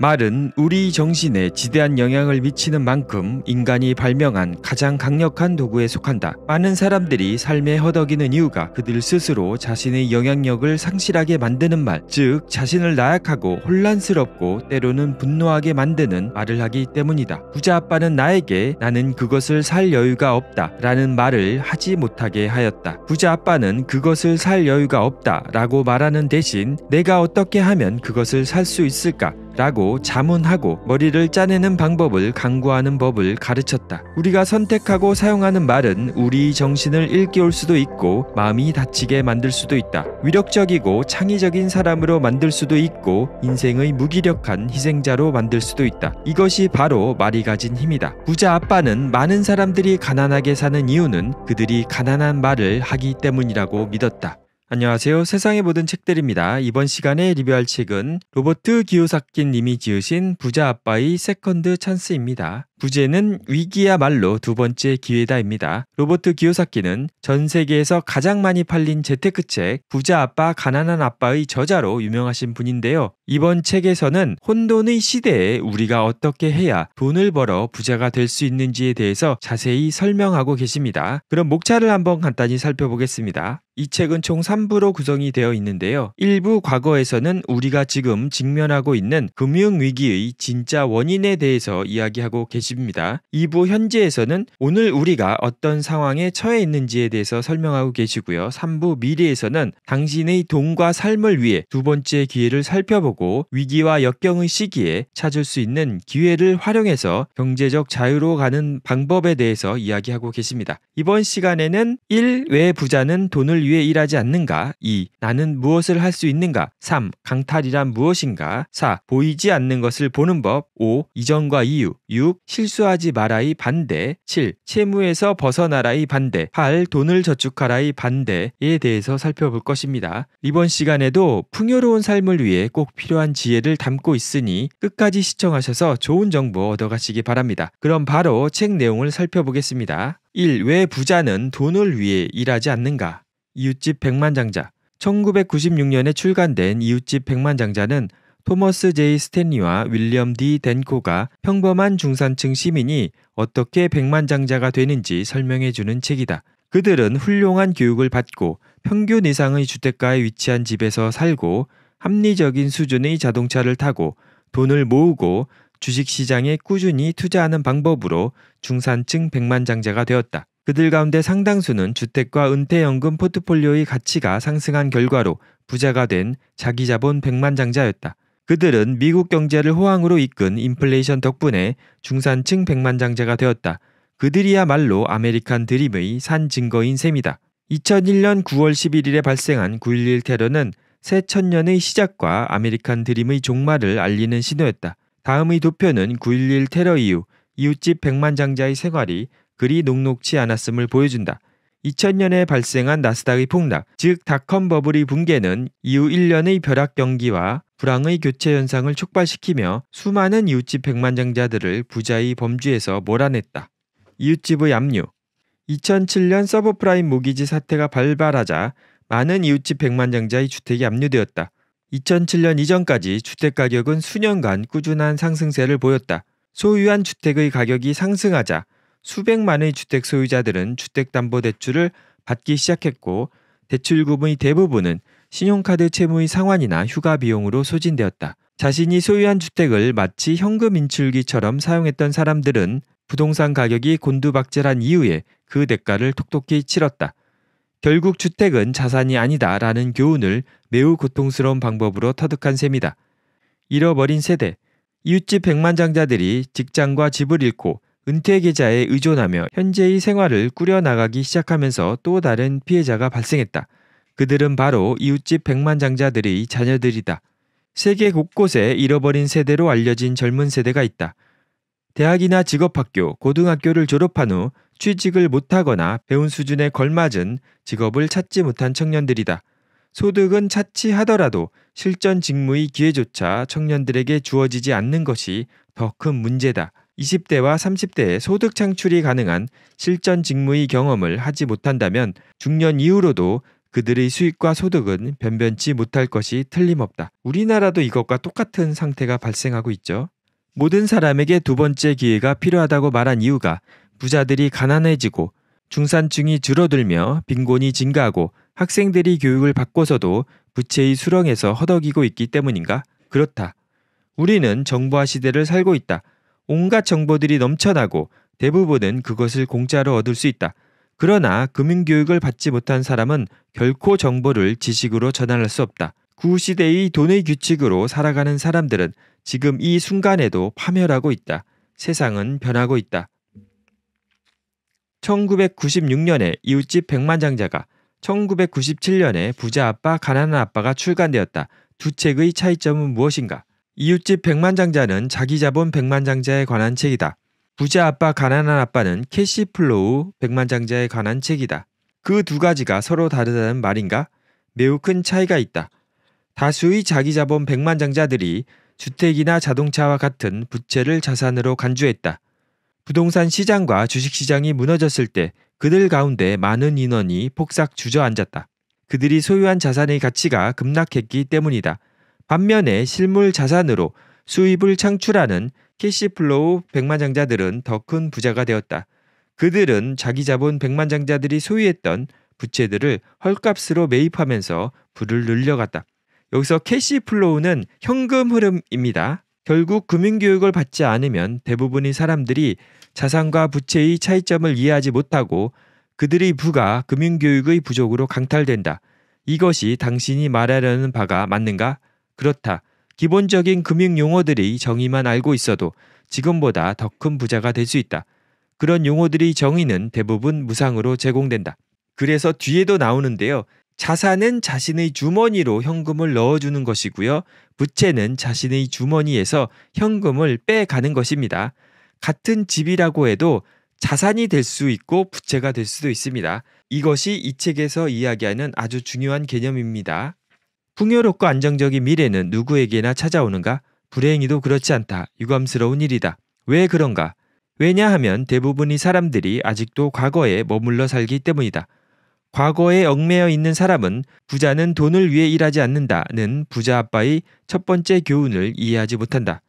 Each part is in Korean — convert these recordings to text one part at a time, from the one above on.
말은 우리 정신에 지대한 영향을 미치는 만큼 인간이 발명한 가장 강력한 도구에 속한다. 많은 사람들이 삶에 허덕이는 이유가 그들 스스로 자신의 영향력을 상실하게 만드는 말, 즉 자신을 나약하고 혼란스럽고 때로는 분노하게 만드는 말을 하기 때문이다. 부자 아빠는 나에게 나는 그것을 살 여유가 없다 라는 말을 하지 못하게 하였다. 부자 아빠는 그것을 살 여유가 없다 라고 말하는 대신 내가 어떻게 하면 그것을 살 수 있을까 라고 자문하고 머리를 짜내는 방법을 강구하는 법을 가르쳤다. 우리가 선택하고 사용하는 말은 우리 정신을 일깨울 수도 있고 마음이 다치게 만들 수도 있다. 위력적이고 창의적인 사람으로 만들 수도 있고 인생의 무기력한 희생자로 만들 수도 있다. 이것이 바로 말이 가진 힘이다. 부자 아빠는 많은 사람들이 가난하게 사는 이유는 그들이 가난한 말을 하기 때문이라고 믿었다. 안녕하세요. 세상의 모든 책들입니다. 이번 시간에 리뷰할 책은 로버트 기요사키 님이 지으신 부자 아빠의 세컨드 찬스입니다. 부제는 위기야말로 두 번째 기회다입니다. 로버트 기요사키는 전 세계에서 가장 많이 팔린 재테크책 부자 아빠 가난한 아빠의 저자로 유명하신 분인데요. 이번 책에서는 혼돈의 시대에 우리가 어떻게 해야 돈을 벌어 부자가 될 수 있는지에 대해서 자세히 설명하고 계십니다. 그럼 목차를 한번 간단히 살펴보겠습니다. 이 책은 총 3부로 구성이 되어 있는데요. 1부 과거에서는 우리가 지금 직면하고 있는 금융위기의 진짜 원인에 대해서 이야기하고 계십니다. 2부 현재에서는 오늘 우리가 어떤 상황에 처해 있는지에 대해서 설명하고 계시고요. 3부 미래에서는 당신의 돈과 삶을 위해 두 번째 기회를 살펴보고 보고 위기와 역경의 시기에 찾을 수 있는 기회를 활용해서 경제적 자유로 가는 방법에 대해서 이야기하고 계십니다. 이번 시간에는 1. 왜 부자는 돈을 위해 일하지 않는가? 2. 나는 무엇을 할 수 있는가? 3. 강탈이란 무엇인가? 4. 보이지 않는 것을 보는 법 5. 이전과 이유 6. 실수하지 마라의 반대 7. 채무에서 벗어나라의 반대 8. 돈을 저축하라의 반대에 대해서 살펴볼 것입니다. 이번 시간에도 풍요로운 삶을 위해 꼭 필요한 지혜를 담고 있으니 끝까지 시청하셔서 좋은 정보 얻어가시기 바랍니다. 그럼 바로 책 내용을 살펴보겠습니다. 1. 왜 부자는 돈을 위해 일하지 않는가? 이웃집 백만장자 1996년에 출간된 이웃집 백만장자는 토머스 제이 스탠리와 윌리엄 디 덴코가 평범한 중산층 시민이 어떻게 백만장자가 되는지 설명해 주는 책이다. 그들은 훌륭한 교육을 받고 평균 이상의 주택가에 위치한 집에서 살고 합리적인 수준의 자동차를 타고 돈을 모으고 주식시장에 꾸준히 투자하는 방법으로 중산층 백만장자가 되었다. 그들 가운데 상당수는 주택과 은퇴연금 포트폴리오의 가치가 상승한 결과로 부자가 된 자기자본 백만장자였다. 그들은 미국 경제를 호황으로 이끈 인플레이션 덕분에 중산층 백만장자가 되었다. 그들이야말로 아메리칸 드림의 산 증거인 셈이다. 2001년 9월 11일에 발생한 9.11 테러는 새 천년의 시작과 아메리칸 드림의 종말을 알리는 신호였다. 다음의 도표는 9.11 테러 이후 이웃집 백만장자의 생활이 그리 녹록치 않았음을 보여준다. 2000년에 발생한 나스닥의 폭락, 즉 닷컴 버블이 붕괴는 이후 1년의 벼락 경기와 불황의 교체 현상을 촉발시키며 수많은 이웃집 백만장자들을 부자의 범주에서 몰아냈다. 이웃집의 압류 2007년 서브프라임 모기지 사태가 발발하자 많은 이웃집 100만 장자의 주택이 압류되었다. 2007년 이전까지 주택 가격은 수년간 꾸준한 상승세를 보였다. 소유한 주택의 가격이 상승하자 수백만의 주택 소유자들은 주택담보대출을 받기 시작했고 대출금의 대부분은 신용카드 채무의 상환이나 휴가 비용으로 소진되었다. 자신이 소유한 주택을 마치 현금 인출기처럼 사용했던 사람들은 부동산 가격이 곤두박질한 이후에 그 대가를 톡톡히 치렀다. 결국 주택은 자산이 아니다라는 교훈을 매우 고통스러운 방법으로 터득한 셈이다. 잃어버린 세대, 이웃집 백만장자들이 직장과 집을 잃고 은퇴 계좌에 의존하며 현재의 생활을 꾸려나가기 시작하면서 또 다른 피해자가 발생했다. 그들은 바로 이웃집 백만장자들의 자녀들이다. 세계 곳곳에 잃어버린 세대로 알려진 젊은 세대가 있다. 대학이나 직업학교, 고등학교를 졸업한 후 취직을 못하거나 배운 수준에 걸맞은 직업을 찾지 못한 청년들이다. 소득은 차치하더라도 실전 직무의 기회조차 청년들에게 주어지지 않는 것이 더 큰 문제다. 20대와 30대에 소득 창출이 가능한 실전 직무의 경험을 하지 못한다면 중년 이후로도 그들의 수익과 소득은 변변치 못할 것이 틀림없다. 우리나라도 이것과 똑같은 상태가 발생하고 있죠. 모든 사람에게 두 번째 기회가 필요하다고 말한 이유가 부자들이 가난해지고 중산층이 줄어들며 빈곤이 증가하고 학생들이 교육을 받고서도 부채의 수렁에서 허덕이고 있기 때문인가? 그렇다. 우리는 정부화 시대를 살고 있다. 온갖 정보들이 넘쳐나고 대부분은 그것을 공짜로 얻을 수 있다. 그러나 금융교육을 받지 못한 사람은 결코 정보를 지식으로 전환할 수 없다. 구시대의 돈의 규칙으로 살아가는 사람들은 지금 이 순간에도 파멸하고 있다. 세상은 변하고 있다. 1996년에 이웃집 백만장자가 1997년에 부자 아빠 가난한 아빠가 출간되었다. 두 책의 차이점은 무엇인가? 이웃집 백만장자는 자기 자본 백만장자에 관한 책이다. 부자 아빠 가난한 아빠는 캐시 플로우 백만장자에 관한 책이다. 그 두 가지가 서로 다르다는 말인가? 매우 큰 차이가 있다. 다수의 자기 자본 백만장자들이 주택이나 자동차와 같은 부채를 자산으로 간주했다. 부동산 시장과 주식 시장이 무너졌을 때 그들 가운데 많은 인원이 폭삭 주저앉았다. 그들이 소유한 자산의 가치가 급락했기 때문이다. 반면에 실물 자산으로 수입을 창출하는 캐시플로우 백만장자들은 더 큰 부자가 되었다. 그들은 자기 자본 백만장자들이 소유했던 부채들을 헐값으로 매입하면서 부를 늘려갔다. 여기서 캐시플로우는 현금 흐름입니다. 결국 금융교육을 받지 않으면 대부분의 사람들이 자산과 부채의 차이점을 이해하지 못하고 그들의 부가 금융교육의 부족으로 강탈된다. 이것이 당신이 말하려는 바가 맞는가? 그렇다. 기본적인 금융 용어들의 정의만 알고 있어도 지금보다 더 큰 부자가 될 수 있다. 그런 용어들의 정의는 대부분 무상으로 제공된다. 그래서 뒤에도 나오는데요. 자산은 자신의 주머니로 현금을 넣어주는 것이고요. 부채는 자신의 주머니에서 현금을 빼가는 것입니다. 같은 집이라고 해도 자산이 될 수 있고 부채가 될 수도 있습니다. 이것이 이 책에서 이야기하는 아주 중요한 개념입니다. 풍요롭고 안정적인 미래는 누구에게나 찾아오는가? 불행히도 그렇지 않다. 유감스러운 일이다. 왜 그런가? 왜냐하면 대부분의 사람들이 아직도 과거에 머물러 살기 때문이다. 과거에 얽매여 있는 사람은 부자는 돈을 위해 일하지 않는다는 부자 아빠의 첫 번째 교훈을 이해하지 못한다.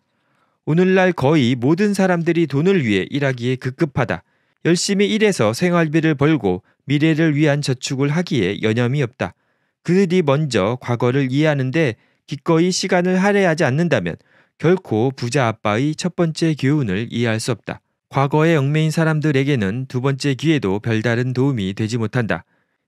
오늘날 거의 모든 사람들이 돈을 위해 일하기에 급급하다. 열심히 일해서 생활비를 벌고 미래를 위한 저축을 하기에 여념이 없다. 그들이 먼저 과거를 이해하는데 기꺼이 시간을 할애하지 않는다면 결코 부자 아빠의 첫 번째 교훈을 이해할 수 없다. 과거에 얽매인 사람들에게는 두 번째 기회도 별다른 도움이 되지 못한다.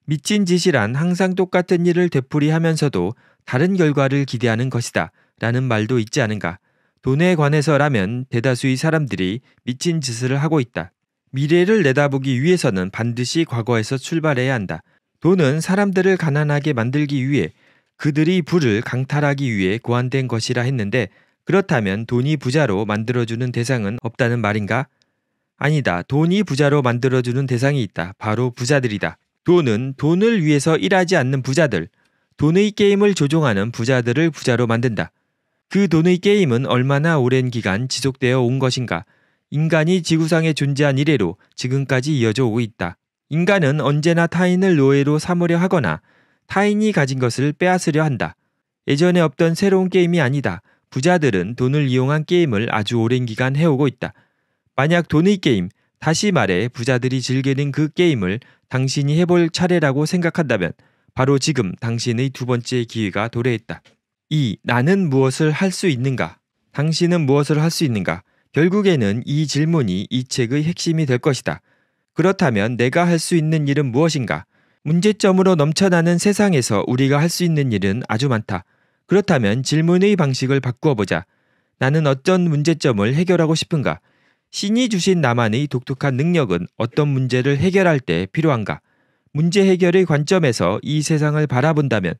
미친 짓이란 항상 똑같은 일을 되풀이하면서도 다른 결과를 기대하는 것이다 라는 말도 있지 않은가. 돈에 관해서라면 대다수의 사람들이 미친 짓을 하고 있다. 미래를 내다보기 위해서는 반드시 과거에서 출발해야 한다. 돈은 사람들을 가난하게 만들기 위해 그들이 부를 강탈하기 위해 고안된 것이라 했는데 그렇다면 돈이 부자로 만들어주는 대상은 없다는 말인가? 아니다. 돈이 부자로 만들어주는 대상이 있다. 바로 부자들이다. 돈은 돈을 위해서 일하지 않는 부자들, 돈의 게임을 조종하는 부자들을 부자로 만든다. 그 돈의 게임은 얼마나 오랜 기간 지속되어 온 것인가? 인간이 지구상에 존재한 이래로 지금까지 이어져 오고 있다. 인간은 언제나 타인을 노예로 삼으려 하거나 타인이 가진 것을 빼앗으려 한다. 예전에 없던 새로운 게임이 아니다. 부자들은 돈을 이용한 게임을 아주 오랜 기간 해오고 있다. 만약 돈의 게임, 다시 말해 부자들이 즐기는 그 게임을 당신이 해볼 차례라고 생각한다면 바로 지금 당신의 두 번째 기회가 도래했다. 2. 나는 무엇을 할 수 있는가? 당신은 무엇을 할 수 있는가? 결국에는 이 질문이 이 책의 핵심이 될 것이다. 그렇다면 내가 할 수 있는 일은 무엇인가? 문제점으로 넘쳐나는 세상에서 우리가 할 수 있는 일은 아주 많다. 그렇다면 질문의 방식을 바꾸어 보자. 나는 어떤 문제점을 해결하고 싶은가? 신이 주신 나만의 독특한 능력은 어떤 문제를 해결할 때 필요한가? 문제 해결의 관점에서 이 세상을 바라본다면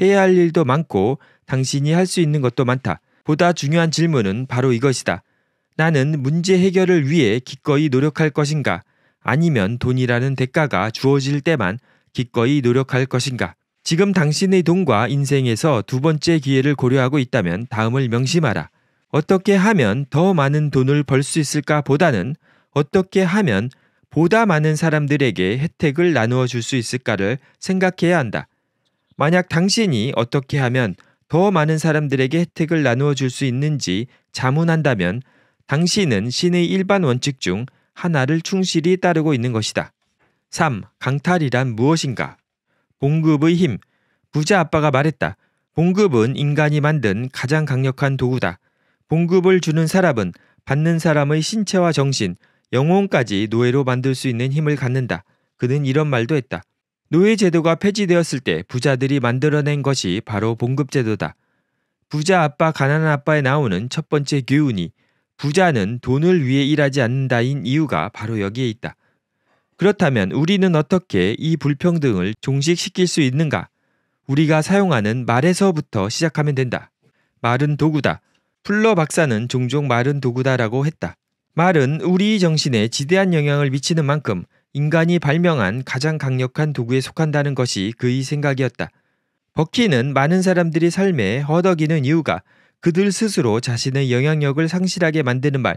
해야 할 일도 많고 당신이 할 수 있는 것도 많다. 보다 중요한 질문은 바로 이것이다. 나는 문제 해결을 위해 기꺼이 노력할 것인가? 아니면 돈이라는 대가가 주어질 때만 기꺼이 노력할 것인가? 지금 당신의 돈과 인생에서 두 번째 기회를 고려하고 있다면 다음을 명심하라. 어떻게 하면 더 많은 돈을 벌 수 있을까 보다는 어떻게 하면 보다 많은 사람들에게 혜택을 나누어 줄 수 있을까를 생각해야 한다. 만약 당신이 어떻게 하면 더 많은 사람들에게 혜택을 나누어 줄 수 있는지 자문한다면 당신은 신의 일반 원칙 중 하나를 충실히 따르고 있는 것이다. 3. 강탈이란 무엇인가? 봉급의 힘. 부자 아빠가 말했다. 봉급은 인간이 만든 가장 강력한 도구다. 봉급을 주는 사람은 받는 사람의 신체와 정신, 영혼까지 노예로 만들 수 있는 힘을 갖는다. 그는 이런 말도 했다. 노예 제도가 폐지되었을 때 부자들이 만들어낸 것이 바로 봉급 제도다. 부자 아빠 가난한 아빠에 나오는 첫 번째 교훈이 부자는 돈을 위해 일하지 않는다인 이유가 바로 여기에 있다. 그렇다면 우리는 어떻게 이 불평등을 종식시킬 수 있는가? 우리가 사용하는 말에서부터 시작하면 된다. 말은 도구다. 플러 박사는 종종 말은 도구다라고 했다. 말은 우리 정신에 지대한 영향을 미치는 만큼 인간이 발명한 가장 강력한 도구에 속한다는 것이 그의 생각이었다. 버키는 많은 사람들이 삶에 허덕이는 이유가 그들 스스로 자신의 영향력을 상실하게 만드는 말,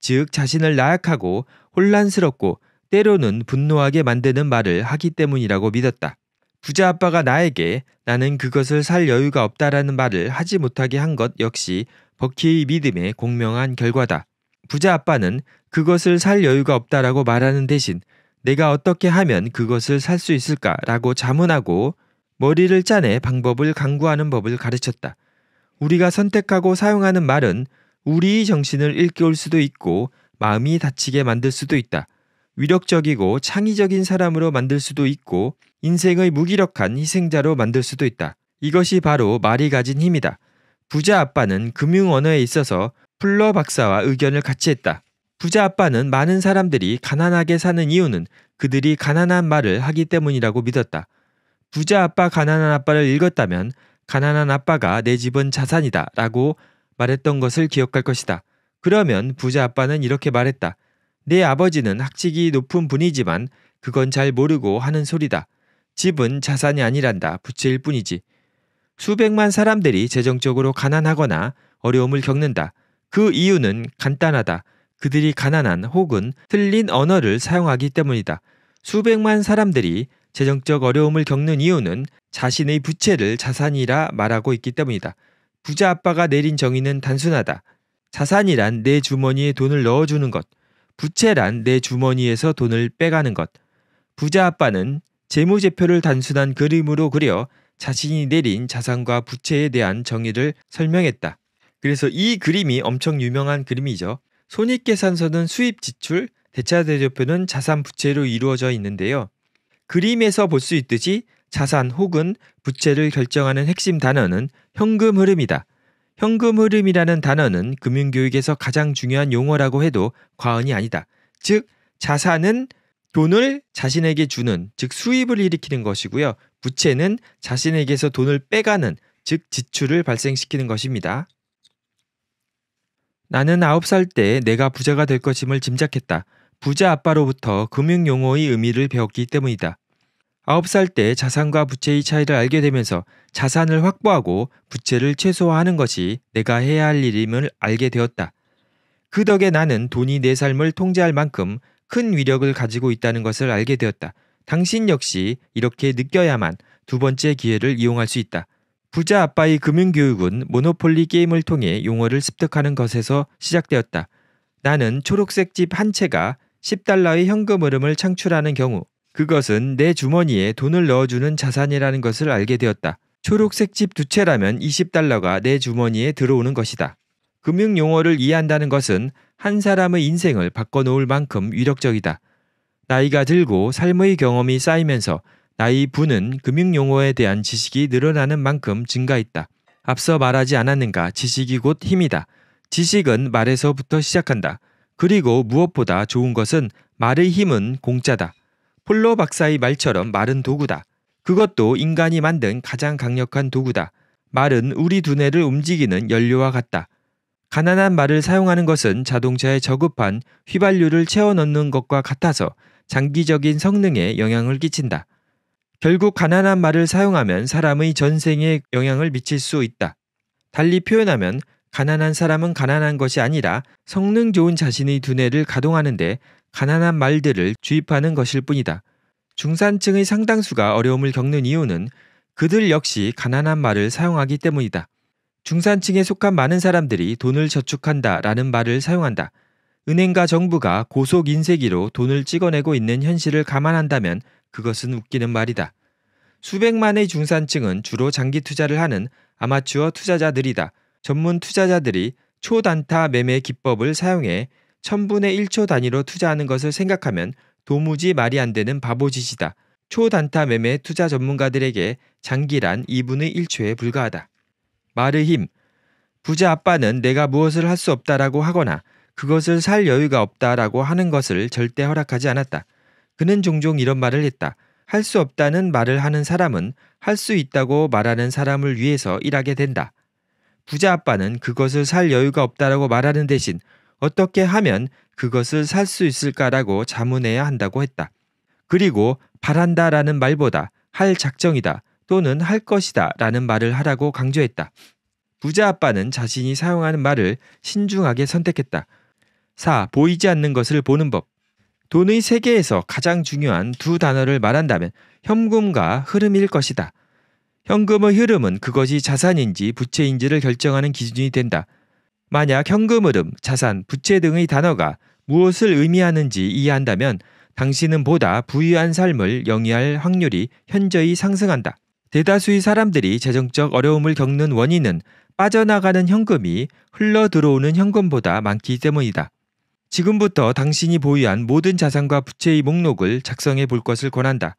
즉 자신을 나약하고 혼란스럽고 때로는 분노하게 만드는 말을 하기 때문이라고 믿었다. 부자 아빠가 나에게 나는 그것을 살 여유가 없다라는 말을 하지 못하게 한 것 역시 버키의 믿음에 공명한 결과다. 부자 아빠는 그것을 살 여유가 없다라고 말하는 대신 내가 어떻게 하면 그것을 살 수 있을까라고 자문하고 머리를 짜내 방법을 강구하는 법을 가르쳤다. 우리가 선택하고 사용하는 말은 우리의 정신을 일깨울 수도 있고 마음이 다치게 만들 수도 있다. 위력적이고 창의적인 사람으로 만들 수도 있고 인생의 무기력한 희생자로 만들 수도 있다. 이것이 바로 말이 가진 힘이다. 부자 아빠는 금융 언어에 있어서 플러 박사와 의견을 같이 했다. 부자 아빠는 많은 사람들이 가난하게 사는 이유는 그들이 가난한 말을 하기 때문이라고 믿었다. 부자 아빠 가난한 아빠를 읽었다면 가난한 아빠가 내 집은 자산이다 라고 말했던 것을 기억할 것이다. 그러면 부자 아빠는 이렇게 말했다. 내 아버지는 학직이 높은 분이지만 그건 잘 모르고 하는 소리다. 집은 자산이 아니란다. 부채일 뿐이지. 수백만 사람들이 재정적으로 가난하거나 어려움을 겪는다. 그 이유는 간단하다. 그들이 가난한 혹은 틀린 언어를 사용하기 때문이다. 수백만 사람들이 재정적 어려움을 겪는 이유는 자신의 부채를 자산이라 말하고 있기 때문이다. 부자 아빠가 내린 정의는 단순하다. 자산이란 내 주머니에 돈을 넣어주는 것, 부채란 내 주머니에서 돈을 빼가는 것. 부자 아빠는 재무제표를 단순한 그림으로 그려 자신이 내린 자산과 부채에 대한 정의를 설명했다. 그래서 이 그림이 엄청 유명한 그림이죠. 손익계산서는 수입 지출, 대차대조표는 자산 부채로 이루어져 있는데요. 그림에서 볼 수 있듯이 자산 혹은 부채를 결정하는 핵심 단어는 현금 흐름이다. 현금 흐름이라는 단어는 금융교육에서 가장 중요한 용어라고 해도 과언이 아니다. 즉, 자산은 돈을 자신에게 주는, 즉 수입을 일으키는 것이고요. 부채는 자신에게서 돈을 빼가는 즉 지출을 발생시키는 것입니다. 나는 9살 때 내가 부자가 될 것임을 짐작했다. 부자 아빠로부터 금융 용어의 의미를 배웠기 때문이다. 9살 때 자산과 부채의 차이를 알게 되면서 자산을 확보하고 부채를 최소화하는 것이 내가 해야 할 일임을 알게 되었다. 그 덕에 나는 돈이 내 삶을 통제할 만큼 큰 위력을 가지고 있다는 것을 알게 되었다. 당신 역시 이렇게 느껴야만 두 번째 기회를 이용할 수 있다. 부자 아빠의 금융교육은 모노폴리 게임을 통해 용어를 습득하는 것에서 시작되었다. 나는 초록색 집 한 채가 10달러의 현금 흐름을 창출하는 경우 그것은 내 주머니에 돈을 넣어주는 자산이라는 것을 알게 되었다. 초록색 집 두 채라면 20달러가 내 주머니에 들어오는 것이다. 금융 용어를 이해한다는 것은 한 사람의 인생을 바꿔놓을 만큼 위력적이다. 나이가 들고 삶의 경험이 쌓이면서 나이 부는 금융 용어에 대한 지식이 늘어나는 만큼 증가했다. 앞서 말하지 않았는가 지식이 곧 힘이다. 지식은 말에서부터 시작한다. 그리고 무엇보다 좋은 것은 말의 힘은 공짜다. 폴로 박사의 말처럼 말은 도구다. 그것도 인간이 만든 가장 강력한 도구다. 말은 우리 두뇌를 움직이는 연료와 같다. 가난한 말을 사용하는 것은 자동차에 저급한 휘발유를 채워 넣는 것과 같아서 장기적인 성능에 영향을 끼친다. 결국 가난한 말을 사용하면 사람의 전생에 영향을 미칠 수 있다. 달리 표현하면 가난한 사람은 가난한 것이 아니라 성능 좋은 자신의 두뇌를 가동하는데 가난한 말들을 주입하는 것일 뿐이다. 중산층의 상당수가 어려움을 겪는 이유는 그들 역시 가난한 말을 사용하기 때문이다. 중산층에 속한 많은 사람들이 돈을 저축한다 라는 말을 사용한다. 은행과 정부가 고속 인쇄기로 돈을 찍어내고 있는 현실을 감안한다면 그것은 웃기는 말이다. 수백만의 중산층은 주로 장기 투자를 하는 아마추어 투자자들이다. 전문 투자자들이 초단타 매매 기법을 사용해 1 0분의 1초 단위로 투자하는 것을 생각하면 도무지 말이 안 되는 바보짓이다. 초단타 매매 투자 전문가들에게 장기란 2분의 1초에 불과하다. 말의 힘. 부자 아빠는 내가 무엇을 할 수 없다라고 하거나 그것을 살 여유가 없다라고 하는 것을 절대 허락하지 않았다. 그는 종종 이런 말을 했다. 할 수 없다는 말을 하는 사람은 할 수 있다고 말하는 사람을 위해서 일하게 된다. 부자 아빠는 그것을 살 여유가 없다라고 말하는 대신 어떻게 하면 그것을 살 수 있을까라고 자문해야 한다고 했다. 그리고 바란다라는 말보다 할 작정이다 또는 할 것이다 라는 말을 하라고 강조했다. 부자 아빠는 자신이 사용하는 말을 신중하게 선택했다. 4. 보이지 않는 것을 보는 법. 돈의 세계에서 가장 중요한 두 단어를 말한다면 현금과 흐름일 것이다. 현금의 흐름은 그것이 자산인지 부채인지를 결정하는 기준이 된다. 만약 현금 흐름, 자산, 부채 등의 단어가 무엇을 의미하는지 이해한다면 당신은 보다 부유한 삶을 영위할 확률이 현저히 상승한다. 대다수의 사람들이 재정적 어려움을 겪는 원인은 빠져나가는 현금이 흘러 들어오는 현금보다 많기 때문이다. 지금부터 당신이 보유한 모든 자산과 부채의 목록을 작성해 볼 것을 권한다.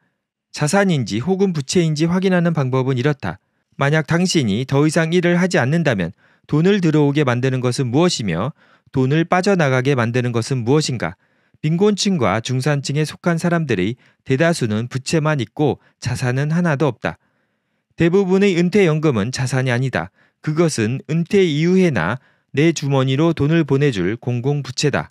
자산인지 혹은 부채인지 확인하는 방법은 이렇다. 만약 당신이 더 이상 일을 하지 않는다면 돈을 들어오게 만드는 것은 무엇이며 돈을 빠져나가게 만드는 것은 무엇인가? 빈곤층과 중산층에 속한 사람들의 대다수는 부채만 있고 자산은 하나도 없다. 대부분의 은퇴연금은 자산이 아니다. 그것은 은퇴 이후에나 내 주머니로 돈을 보내줄 공공부채다.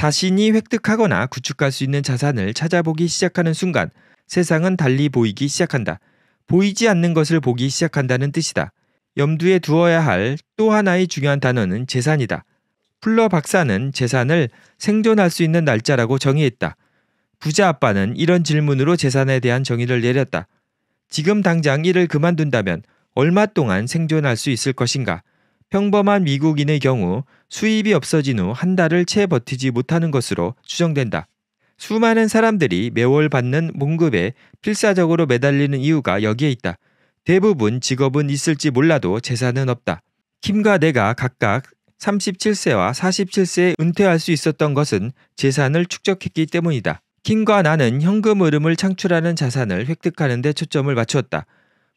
자신이 획득하거나 구축할 수 있는 자산을 찾아보기 시작하는 순간 세상은 달리 보이기 시작한다. 보이지 않는 것을 보기 시작한다는 뜻이다. 염두에 두어야 할 또 하나의 중요한 단어는 재산이다. 플러 박사는 재산을 생존할 수 있는 날짜라고 정의했다. 부자 아빠는 이런 질문으로 재산에 대한 정의를 내렸다. 지금 당장 일을 그만둔다면 얼마 동안 생존할 수 있을 것인가? 평범한 미국인의 경우 수입이 없어진 후 한 달을 채 버티지 못하는 것으로 추정된다. 수많은 사람들이 매월 받는 봉급에 필사적으로 매달리는 이유가 여기에 있다. 대부분 직업은 있을지 몰라도 재산은 없다. 킴과 내가 각각 37세와 47세에 은퇴할 수 있었던 것은 재산을 축적했기 때문이다. 킴과 나는 현금 흐름을 창출하는 자산을 획득하는 데 초점을 맞추었다.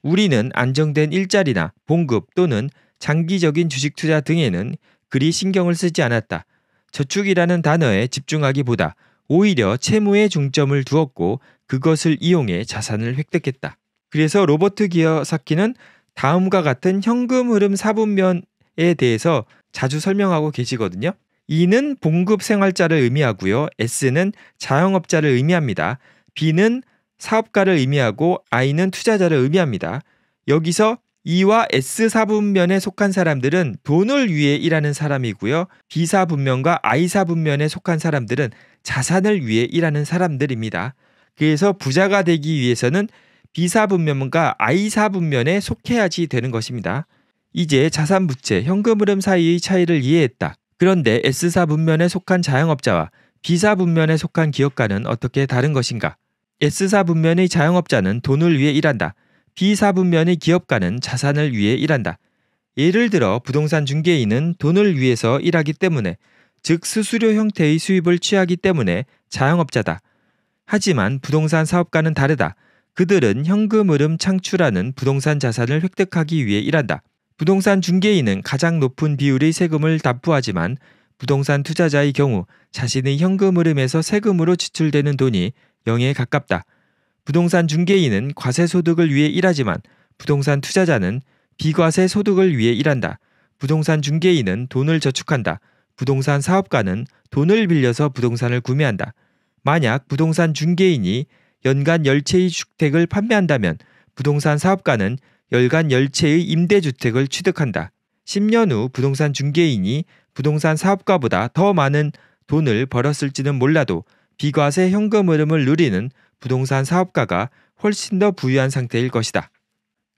우리는 안정된 일자리나 봉급 또는 장기적인 주식 투자 등에는 그리 신경을 쓰지 않았다. 저축이라는 단어에 집중하기보다 오히려 채무에 중점을 두었고 그것을 이용해 자산을 획득했다. 그래서 로버트 기어사키는 다음과 같은 현금 흐름 사분면에 대해서 자주 설명하고 계시거든요. E는 봉급 생활자를 의미하고요. S는 자영업자를 의미합니다. B는 사업가를 의미하고 I는 투자자를 의미합니다. 여기서 E와 S사분면에 속한 사람들은 돈을 위해 일하는 사람이고요. B사분면과 I사분면에 속한 사람들은 자산을 위해 일하는 사람들입니다. 그래서 부자가 되기 위해서는 B사분면과 I사분면에 속해야지 되는 것입니다. 이제 자산 부채, 현금 흐름 사이의 차이를 이해했다. 그런데 S사 분면에 속한 자영업자와 B사 분면에 속한 기업가는 어떻게 다른 것인가? S사 분면의 자영업자는 돈을 위해 일한다. 비사분면의 기업가는 자산을 위해 일한다. 예를 들어 부동산 중개인은 돈을 위해서 일하기 때문에 즉 수수료 형태의 수입을 취하기 때문에 자영업자다. 하지만 부동산 사업가는 다르다. 그들은 현금 흐름 창출하는 부동산 자산을 획득하기 위해 일한다. 부동산 중개인은 가장 높은 비율의 세금을 납부하지만 부동산 투자자의 경우 자신의 현금 흐름에서 세금으로 지출되는 돈이 0에 가깝다. 부동산 중개인은 과세 소득을 위해 일하지만 부동산 투자자는 비과세 소득을 위해 일한다. 부동산 중개인은 돈을 저축한다. 부동산 사업가는 돈을 빌려서 부동산을 구매한다. 만약 부동산 중개인이 연간 열채의 주택을 판매한다면 부동산 사업가는 열간 열채의 임대주택을 취득한다. 10년 후 부동산 중개인이 부동산 사업가보다 더 많은 돈을 벌었을지는 몰라도 비과세 현금 흐름을 누리는 부동산 사업가가 훨씬 더 부유한 상태일 것이다.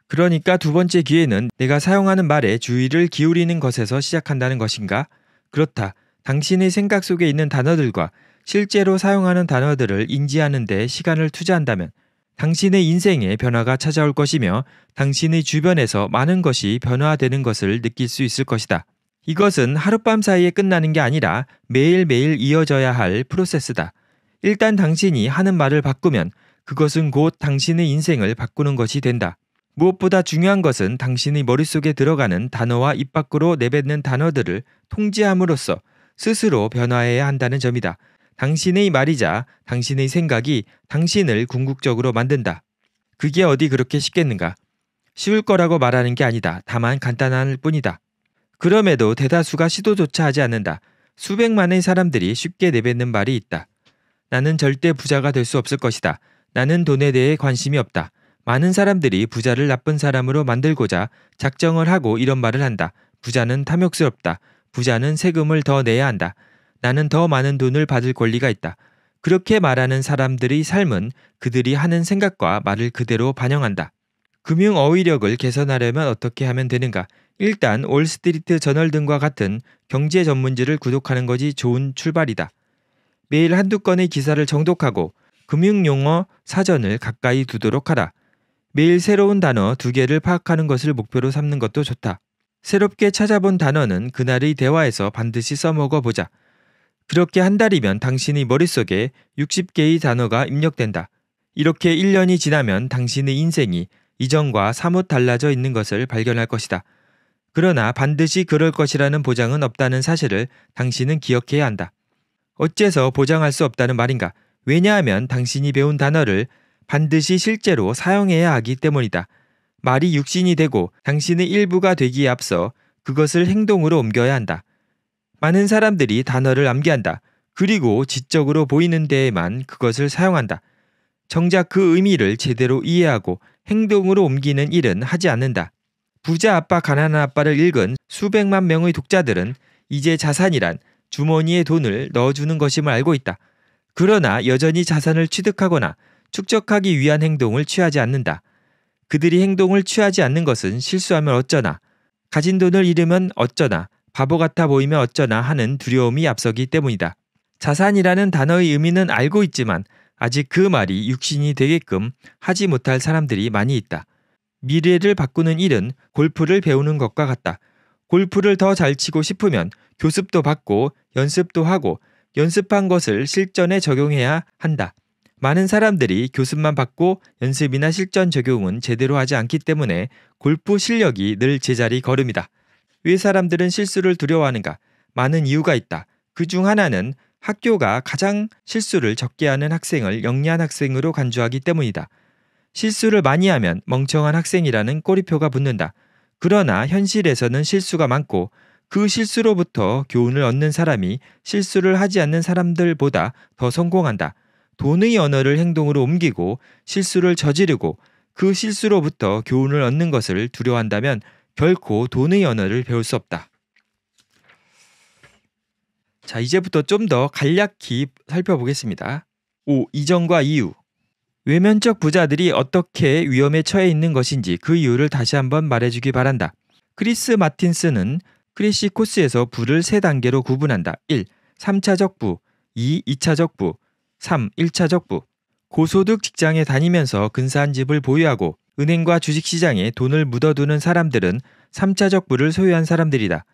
그러니까 두 번째 기회는 내가 사용하는 말에 주의를 기울이는 것에서 시작한다는 것인가? 그렇다. 당신의 생각 속에 있는 단어들과 실제로 사용하는 단어들을 인지하는 데 시간을 투자한다면 당신의 인생에 변화가 찾아올 것이며 당신의 주변에서 많은 것이 변화되는 것을 느낄 수 있을 것이다. 이것은 하룻밤 사이에 끝나는 게 아니라 매일매일 이어져야 할 프로세스다. 일단 당신이 하는 말을 바꾸면 그것은 곧 당신의 인생을 바꾸는 것이 된다. 무엇보다 중요한 것은 당신의 머릿속에 들어가는 단어와 입 밖으로 내뱉는 단어들을 통제함으로써 스스로 변화해야 한다는 점이다. 당신의 말이자 당신의 생각이 당신을 궁극적으로 만든다. 그게 어디 그렇게 쉽겠는가? 쉬울 거라고 말하는 게 아니다. 다만 간단할 뿐이다. 그럼에도 대다수가 시도조차 하지 않는다. 수백만의 사람들이 쉽게 내뱉는 말이 있다. 나는 절대 부자가 될 수 없을 것이다. 나는 돈에 대해 관심이 없다. 많은 사람들이 부자를 나쁜 사람으로 만들고자 작정을 하고 이런 말을 한다. 부자는 탐욕스럽다. 부자는 세금을 더 내야 한다. 나는 더 많은 돈을 받을 권리가 있다. 그렇게 말하는 사람들의 삶은 그들이 하는 생각과 말을 그대로 반영한다. 금융 어휘력을 개선하려면 어떻게 하면 되는가? 일단 올스트리트 저널 등과 같은 경제 전문지를 구독하는 것이 좋은 출발이다. 매일 한두 건의 기사를 정독하고 금융용어 사전을 가까이 두도록 하라. 매일 새로운 단어 두 개를 파악하는 것을 목표로 삼는 것도 좋다. 새롭게 찾아본 단어는 그날의 대화에서 반드시 써먹어 보자. 그렇게 한 달이면 당신의 머릿속에 60개의 단어가 입력된다. 이렇게 1년이 지나면 당신의 인생이 이전과 사뭇 달라져 있는 것을 발견할 것이다. 그러나 반드시 그럴 것이라는 보장은 없다는 사실을 당신은 기억해야 한다. 어째서 보장할 수 없다는 말인가? 왜냐하면 당신이 배운 단어를 반드시 실제로 사용해야 하기 때문이다. 말이 육신이 되고 당신의 일부가 되기에 앞서 그것을 행동으로 옮겨야 한다. 많은 사람들이 단어를 암기한다. 그리고 지적으로 보이는 데에만 그것을 사용한다. 정작 그 의미를 제대로 이해하고 행동으로 옮기는 일은 하지 않는다. 부자 아빠 가난한 아빠를 읽은 수백만 명의 독자들은 이제 자산이란 주머니에 돈을 넣어주는 것임을 알고 있다. 그러나 여전히 자산을 취득하거나 축적하기 위한 행동을 취하지 않는다. 그들이 행동을 취하지 않는 것은 실수하면 어쩌나, 가진 돈을 잃으면 어쩌나, 바보 같아 보이면 어쩌나 하는 두려움이 앞서기 때문이다. 자산이라는 단어의 의미는 알고 있지만 아직 그 말이 육신이 되게끔 하지 못할 사람들이 많이 있다. 미래를 바꾸는 일은 골프를 배우는 것과 같다. 골프를 더 잘 치고 싶으면 교습도 받고 연습도 하고 연습한 것을 실전에 적용해야 한다. 많은 사람들이 교습만 받고 연습이나 실전 적용은 제대로 하지 않기 때문에 골프 실력이 늘 제자리 걸음이다. 왜 사람들은 실수를 두려워하는가? 많은 이유가 있다. 그 중 하나는 학교가 가장 실수를 적게 하는 학생을 영리한 학생으로 간주하기 때문이다. 실수를 많이 하면 멍청한 학생이라는 꼬리표가 붙는다. 그러나 현실에서는 실수가 많고 그 실수로부터 교훈을 얻는 사람이 실수를 하지 않는 사람들보다 더 성공한다. 돈의 언어를 행동으로 옮기고 실수를 저지르고 그 실수로부터 교훈을 얻는 것을 두려워한다면 결코 돈의 언어를 배울 수 없다. 자, 이제부터 좀 더 간략히 살펴보겠습니다. 5. 이전과 이후 외면적 부자들이 어떻게 위험에 처해 있는 것인지 그 이유를 다시 한번 말해주기 바란다. 크리스 마틴스는 크리시 코스에서 부를 세 단계로 구분한다. 1. 3차적 부 2. 2차적 부 3. 1차적 부 고소득 직장에 다니면서 근사한 집을 보유하고 은행과 주식시장에 돈을 묻어두는 사람들은 3차적 부를 소유한 사람들이다.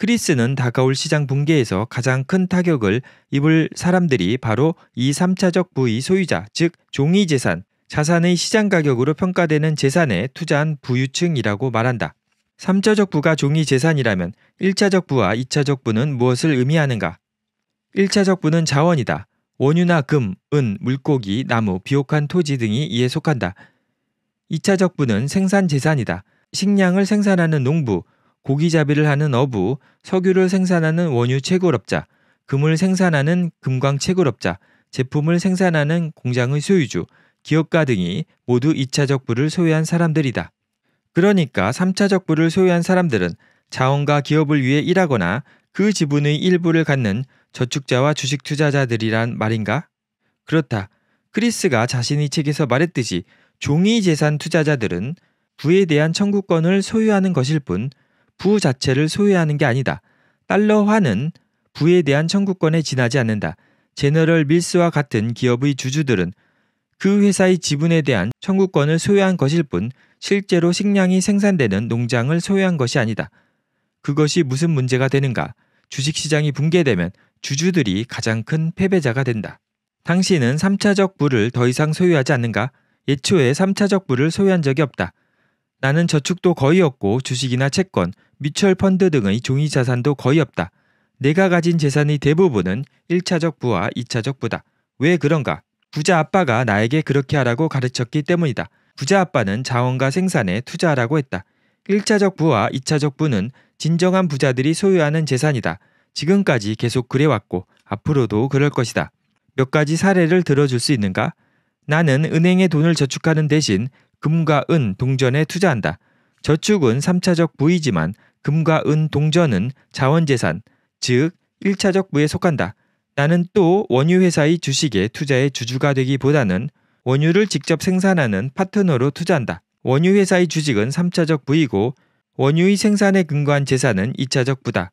크리스는 다가올 시장 붕괴에서 가장 큰 타격을 입을 사람들이 바로 이 3차적 부의 소유자, 즉 종이 재산, 자산의 시장 가격으로 평가되는 재산에 투자한 부유층이라고 말한다. 3차적 부가 종이 재산이라면 1차적 부와 2차적 부는 무엇을 의미하는가? 1차적 부는 자원이다. 원유나 금, 은, 물고기, 나무, 비옥한 토지 등이 이에 속한다. 2차적 부는 생산 재산이다. 식량을 생산하는 농부, 고기잡이를 하는 어부, 석유를 생산하는 원유 채굴업자, 금을 생산하는 금광 채굴업자, 제품을 생산하는 공장의 소유주, 기업가 등이 모두 2차적 부를 소유한 사람들이다. 그러니까 3차적 부를 소유한 사람들은 자원과 기업을 위해 일하거나 그 지분의 일부를 갖는 저축자와 주식 투자자들이란 말인가? 그렇다. 크리스가 자신의 책에서 말했듯이 종이 재산 투자자들은 부에 대한 청구권을 소유하는 것일 뿐부 자체를 소유하는 게 아니다. 달러화는 부에 대한 청구권에 지나지 않는다. 제너럴 밀스와 같은 기업의 주주들은 그 회사의 지분에 대한 청구권을 소유한 것일 뿐 실제로 식량이 생산되는 농장을 소유한 것이 아니다. 그것이 무슨 문제가 되는가? 주식시장이 붕괴되면 주주들이 가장 큰 패배자가 된다. 당신은 3차적 부를 더 이상 소유하지 않는가? 예초에 3차적 부를 소유한 적이 없다. 나는 저축도 거의 없고 주식이나 채권, 미추얼 펀드 등의 종이 자산도 거의 없다. 내가 가진 재산의 대부분은 1차적 부와 2차적 부다. 왜 그런가? 부자 아빠가 나에게 그렇게 하라고 가르쳤기 때문이다. 부자 아빠는 자원과 생산에 투자하라고 했다. 1차적 부와 2차적 부는 진정한 부자들이 소유하는 재산이다. 지금까지 계속 그래왔고 앞으로도 그럴 것이다. 몇 가지 사례를 들어줄 수 있는가? 나는 은행에 돈을 저축하는 대신 금과 은 동전에 투자한다. 저축은 3차적 부이지만 금과 은 동전은 자원재산, 즉 1차적 부에 속한다. 나는 또 원유회사의 주식에 투자해 주주가 되기보다는 원유를 직접 생산하는 파트너로 투자한다. 원유회사의 주식은 3차적 부이고 원유의 생산에 근거한 재산은 2차적 부다.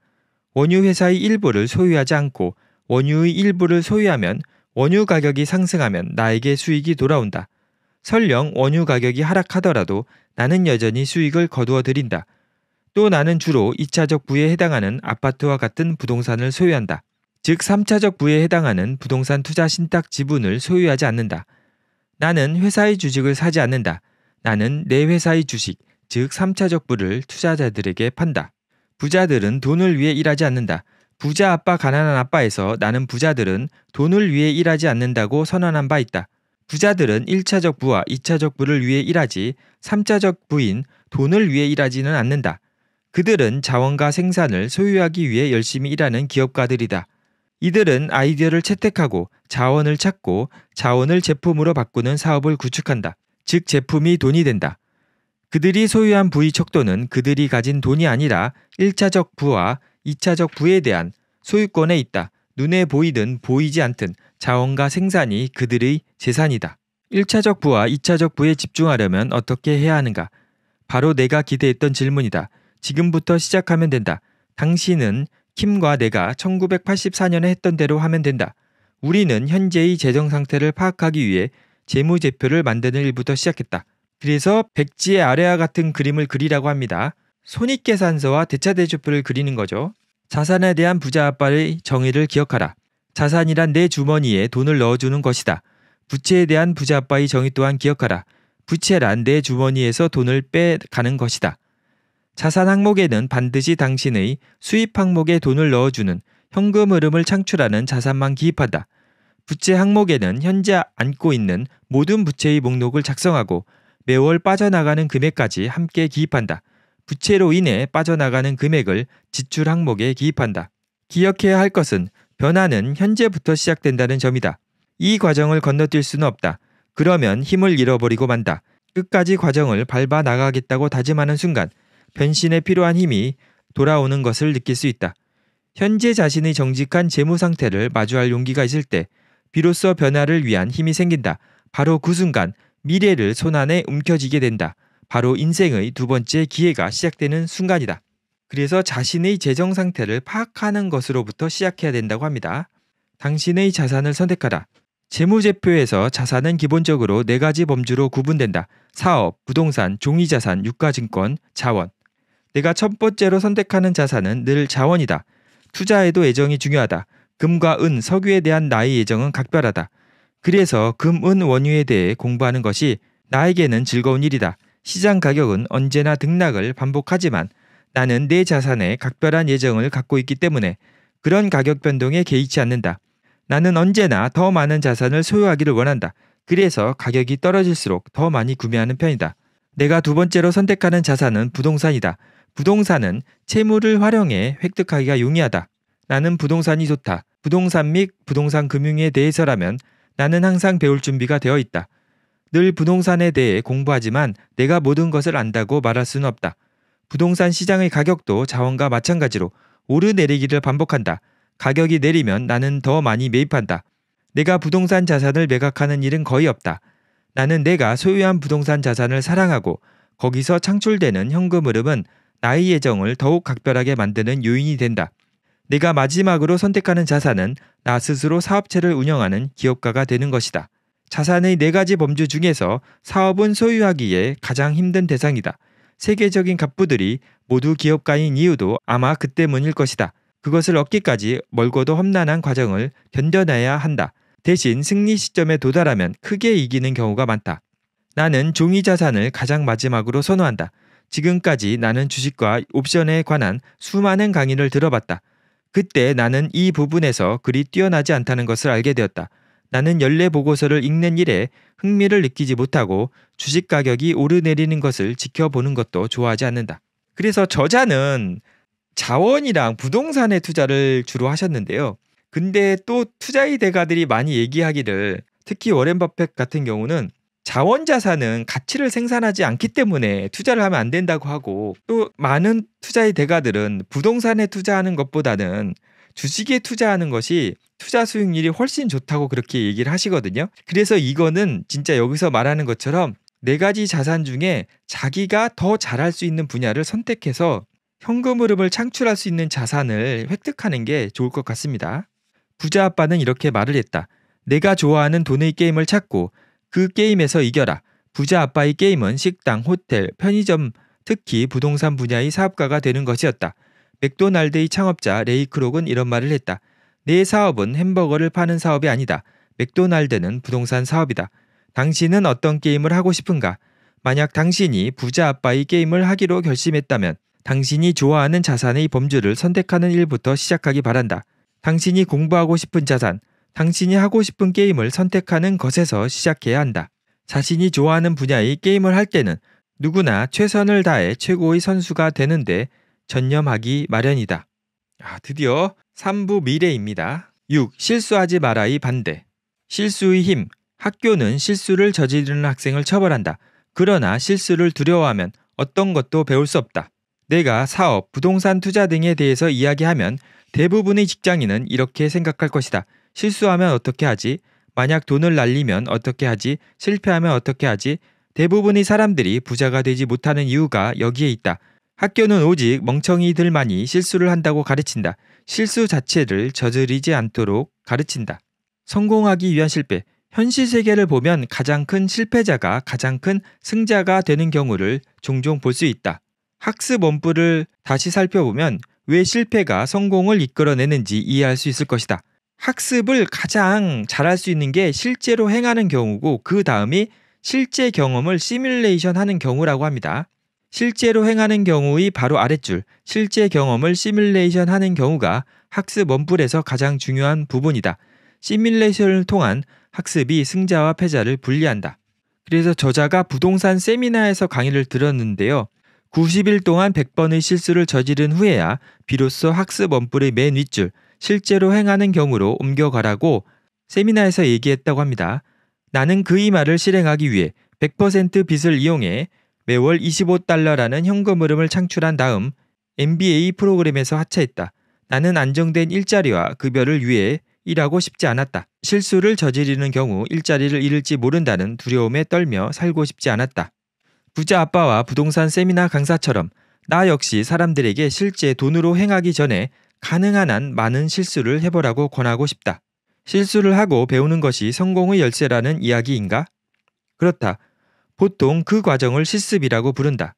원유회사의 일부를 소유하지 않고 원유의 일부를 소유하면 원유 가격이 상승하면 나에게 수익이 돌아온다. 설령 원유 가격이 하락하더라도 나는 여전히 수익을 거두어 들인다또 나는 주로 2차적 부에 해당하는 아파트와 같은 부동산을 소유한다. 즉 3차적 부에 해당하는 부동산 투자 신탁 지분을 소유하지 않는다. 나는 회사의 주식을 사지 않는다. 나는 내 회사의 주식, 즉 3차적 부를 투자자들에게 판다. 부자들은 돈을 위해 일하지 않는다. 부자 아빠 가난한 아빠에서 나는 부자들은 돈을 위해 일하지 않는다고 선언한 바 있다. 부자들은 1차적 부와 2차적 부를 위해 일하지 3차적 부인 돈을 위해 일하지는 않는다. 그들은 자원과 생산을 소유하기 위해 열심히 일하는 기업가들이다. 이들은 아이디어를 채택하고 자원을 찾고 자원을 제품으로 바꾸는 사업을 구축한다. 즉 제품이 돈이 된다. 그들이 소유한 부의 척도는 그들이 가진 돈이 아니라 1차적 부와 2차적 부에 대한 소유권에 있다. 눈에 보이든 보이지 않든 자원과 생산이 그들의 재산이다. 1차적 부와 2차적 부에 집중하려면 어떻게 해야 하는가? 바로 내가 기대했던 질문이다. 지금부터 시작하면 된다. 당신은 킴과 내가 1984년에 했던 대로 하면 된다. 우리는 현재의 재정 상태를 파악하기 위해 재무제표를 만드는 일부터 시작했다. 그래서 백지의 아래와 같은 그림을 그리라고 합니다. 손익계산서와 대차대조표를 그리는 거죠. 자산에 대한 부자 아빠의 정의를 기억하라. 자산이란 내 주머니에 돈을 넣어주는 것이다. 부채에 대한 부자 빠의 정의 또한 기억하라. 부채란 내 주머니에서 돈을 빼가는 것이다. 자산 항목에는 반드시 당신의 수입 항목에 돈을 넣어주는 현금 흐름을 창출하는 자산만 기입한다. 부채 항목에는 현재 안고 있는 모든 부채의 목록을 작성하고 매월 빠져나가는 금액까지 함께 기입한다. 부채로 인해 빠져나가는 금액을 지출 항목에 기입한다. 기억해야 할 것은 변화는 현재부터 시작된다는 점이다. 이 과정을 건너뛸 수는 없다. 그러면 힘을 잃어버리고 만다. 끝까지 과정을 밟아 나가겠다고 다짐하는 순간 변신에 필요한 힘이 돌아오는 것을 느낄 수 있다. 현재 자신의 정직한 재무 상태를 마주할 용기가 있을 때 비로소 변화를 위한 힘이 생긴다. 바로 그 순간 미래를 손안에 움켜쥐게 된다. 바로 인생의 두 번째 기회가 시작되는 순간이다. 그래서 자신의 재정 상태를 파악하는 것으로부터 시작해야 된다고 합니다. 당신의 자산을 선택하라. 재무제표에서 자산은 기본적으로 네 가지 범주로 구분된다. 사업, 부동산, 종이자산, 유가증권, 자원. 내가 첫 번째로 선택하는 자산은 늘 자원이다. 투자에도 애정이 중요하다. 금과 은, 석유에 대한 나의 애정은 각별하다. 그래서 금, 은, 원유에 대해 공부하는 것이 나에게는 즐거운 일이다. 시장 가격은 언제나 등락을 반복하지만 나는 내 자산에 각별한 예정을 갖고 있기 때문에 그런 가격 변동에 개의치 않는다. 나는 언제나 더 많은 자산을 소유하기를 원한다. 그래서 가격이 떨어질수록 더 많이 구매하는 편이다. 내가 두 번째로 선택하는 자산은 부동산이다. 부동산은 채무를 활용해 획득하기가 용이하다. 나는 부동산이 좋다. 부동산 및 부동산 금융에 대해서라면 나는 항상 배울 준비가 되어 있다. 늘 부동산에 대해 공부하지만 내가 모든 것을 안다고 말할 수는 없다. 부동산 시장의 가격도 자원과 마찬가지로 오르내리기를 반복한다. 가격이 내리면 나는 더 많이 매입한다. 내가 부동산 자산을 매각하는 일은 거의 없다. 나는 내가 소유한 부동산 자산을 사랑하고 거기서 창출되는 현금 흐름은 나의 예정을 더욱 각별하게 만드는 요인이 된다. 내가 마지막으로 선택하는 자산은 나 스스로 사업체를 운영하는 기업가가 되는 것이다. 자산의 네 가지 범주 중에서 사업은 소유하기에 가장 힘든 대상이다. 세계적인 갑부들이 모두 기업가인 이유도 아마 그 때문일 것이다. 그것을 얻기까지 멀고도 험난한 과정을 견뎌내야 한다. 대신 승리 시점에 도달하면 크게 이기는 경우가 많다. 나는 종이 자산을 가장 마지막으로 선호한다. 지금까지 나는 주식과 옵션에 관한 수많은 강의를 들어봤다. 그때 나는 이 부분에서 그리 뛰어나지 않다는 것을 알게 되었다. 나는 연례 보고서를 읽는 일에 흥미를 느끼지 못하고 주식 가격이 오르내리는 것을 지켜보는 것도 좋아하지 않는다. 그래서 저자는 자원이랑 부동산에 투자를 주로 하셨는데요. 근데 또 투자의 대가들이 많이 얘기하기를 특히 워렌 버핏 같은 경우는 자원 자산은 가치를 생산하지 않기 때문에 투자를 하면 안 된다고 하고 또 많은 투자의 대가들은 부동산에 투자하는 것보다는 주식에 투자하는 것이 투자 수익률이 훨씬 좋다고 그렇게 얘기를 하시거든요. 그래서 이거는 진짜 여기서 말하는 것처럼 네 가지 자산 중에 자기가 더 잘할 수 있는 분야를 선택해서 현금 흐름을 창출할 수 있는 자산을 획득하는 게 좋을 것 같습니다. 부자 아빠는 이렇게 말을 했다. 내가 좋아하는 돈의 게임을 찾고 그 게임에서 이겨라. 부자 아빠의 게임은 식당, 호텔, 편의점, 특히 부동산 분야의 사업가가 되는 것이었다. 맥도날드의 창업자 레이 크록은 이런 말을 했다. 내 사업은 햄버거를 파는 사업이 아니다. 맥도날드는 부동산 사업이다. 당신은 어떤 게임을 하고 싶은가? 만약 당신이 부자 아빠의 게임을 하기로 결심했다면 당신이 좋아하는 자산의 범주를 선택하는 일부터 시작하기 바란다. 당신이 공부하고 싶은 자산, 당신이 하고 싶은 게임을 선택하는 것에서 시작해야 한다. 자신이 좋아하는 분야의 게임을 할 때는 누구나 최선을 다해 최고의 선수가 되는데 전념하기 마련이다. 아, 드디어 3부 미래입니다. 6. 실수하지 마라의 반대. 실수의 힘. 학교는 실수를 저지르는 학생을 처벌한다. 그러나 실수를 두려워하면 어떤 것도 배울 수 없다. 내가 사업, 부동산 투자 등에 대해서 이야기하면 대부분의 직장인은 이렇게 생각할 것이다. 실수하면 어떻게 하지? 만약 돈을 날리면 어떻게 하지? 실패하면 어떻게 하지? 대부분의 사람들이 부자가 되지 못하는 이유가 여기에 있다. 학교는 오직 멍청이들만이 실수를 한다고 가르친다. 실수 자체를 저지르지 않도록 가르친다. 성공하기 위한 실패. 현실 세계를 보면 가장 큰 실패자가 가장 큰 승자가 되는 경우를 종종 볼 수 있다. 학습 원뿔을 다시 살펴보면 왜 실패가 성공을 이끌어내는지 이해할 수 있을 것이다. 학습을 가장 잘할 수 있는 게 실제로 행하는 경우고 그 다음이 실제 경험을 시뮬레이션 하는 경우라고 합니다. 실제로 행하는 경우의 바로 아랫줄, 실제 경험을 시뮬레이션 하는 경우가 학습 원뿔에서 가장 중요한 부분이다. 시뮬레이션을 통한 학습이 승자와 패자를 분리한다. 그래서 저자가 부동산 세미나에서 강의를 들었는데요. 90일 동안 100번의 실수를 저지른 후에야 비로소 학습 원뿔의 맨 윗줄, 실제로 행하는 경우로 옮겨가라고 세미나에서 얘기했다고 합니다. 나는 그 이 말을 실행하기 위해 100%빚을 이용해 매월 25달러라는 현금 흐름을 창출한 다음 MBA 프로그램에서 하차했다. 나는 안정된 일자리와 급여를 위해 일하고 싶지 않았다. 실수를 저지르는 경우 일자리를 잃을지 모른다는 두려움에 떨며 살고 싶지 않았다. 부자 아빠와 부동산 세미나 강사처럼 나 역시 사람들에게 실제 돈으로 행하기 전에 가능한 한 많은 실수를 해보라고 권하고 싶다. 실수를 하고 배우는 것이 성공의 열쇠라는 이야기인가? 그렇다. 보통 그 과정을 실습이라고 부른다.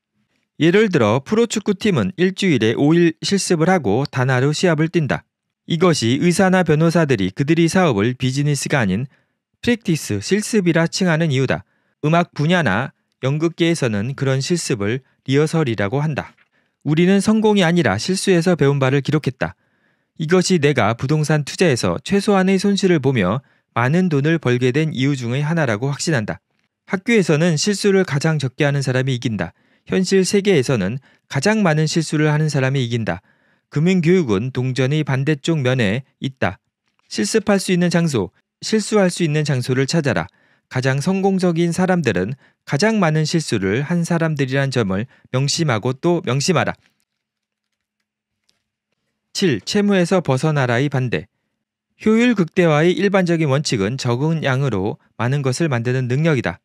예를 들어 프로축구팀은 일주일에 5일 실습을 하고 단하루 시합을 뛴다. 이것이 의사나 변호사들이 그들이 사업을 비즈니스가 아닌 프랙티스 실습이라 칭하는 이유다. 음악 분야나 연극계에서는 그런 실습을 리허설이라고 한다. 우리는 성공이 아니라 실수에서 배운 바를 기록했다. 이것이 내가 부동산 투자에서 최소한의 손실을 보며 많은 돈을 벌게 된 이유 중의 하나라고 확신한다. 학교에서는 실수를 가장 적게 하는 사람이 이긴다. 현실 세계에서는 가장 많은 실수를 하는 사람이 이긴다. 금융교육은 동전의 반대쪽 면에 있다. 실습할 수 있는 장소, 실수할 수 있는 장소를 찾아라. 가장 성공적인 사람들은 가장 많은 실수를 한 사람들이란 점을 명심하고 또 명심하라. 7. 채무에서 벗어나라의 반대. 효율 극대화의 일반적인 원칙은 적은 양으로 많은 것을 만드는 능력이다.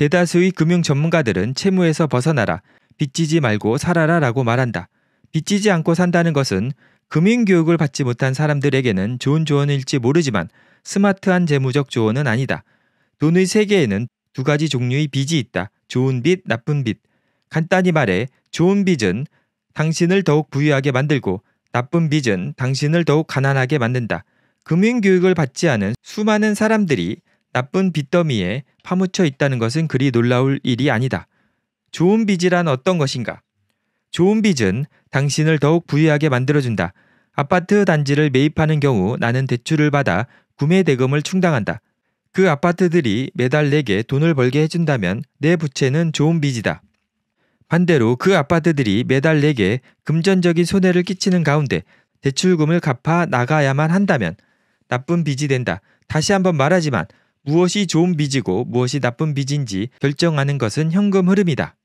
대다수의 금융 전문가들은 채무에서 벗어나라, 빚지지 말고 살아라 라고 말한다. 빚지지 않고 산다는 것은 금융 교육을 받지 못한 사람들에게는 좋은 조언일지 모르지만 스마트한 재무적 조언은 아니다. 돈의 세계에는 두 가지 종류의 빚이 있다. 좋은 빚, 나쁜 빚. 간단히 말해 좋은 빚은 당신을 더욱 부유하게 만들고 나쁜 빚은 당신을 더욱 가난하게 만든다. 금융 교육을 받지 않은 수많은 사람들이 나쁜 빚더미에 파묻혀 있다는 것은 그리 놀라울 일이 아니다. 좋은 빚이란 어떤 것인가? 좋은 빚은 당신을 더욱 부유하게 만들어준다. 아파트 단지를 매입하는 경우 나는 대출을 받아 구매 대금을 충당한다. 그 아파트들이 매달 내게 돈을 벌게 해준다면 내 부채는 좋은 빚이다. 반대로 그 아파트들이 매달 내게 금전적인 손해를 끼치는 가운데 대출금을 갚아 나가야만 한다면 나쁜 빚이 된다. 다시 한번 말하지만 무엇이 좋은 빚이고 무엇이 나쁜 빚인지 결정하는 것은 현금 흐름이다.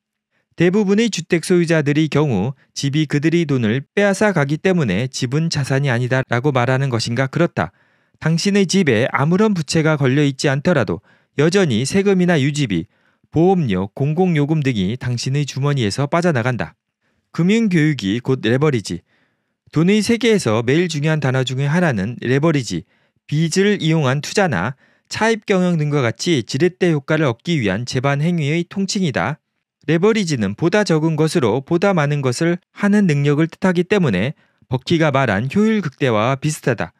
대부분의 주택 소유자들의 경우 집이 그들의 돈을 빼앗아 가기 때문에 집은 자산이 아니다 라고 말하는 것인가 그렇다. 당신의 집에 아무런 부채가 걸려 있지 않더라도 여전히 세금이나 유지비, 보험료, 공공요금 등이 당신의 주머니에서 빠져나간다. 금융교육이 곧 레버리지. 돈의 세계에서 매일 중요한 단어 중의 하나는 레버리지, 빚을 이용한 투자나 차입 경영 등과 같이 지렛대 효과를 얻기 위한 재반 행위의 통칭이다. 레버리지는 보다 적은 것으로 보다 많은 것을 하는 능력을 뜻하기 때문에 버키가 말한 효율 극대화와 비슷하다.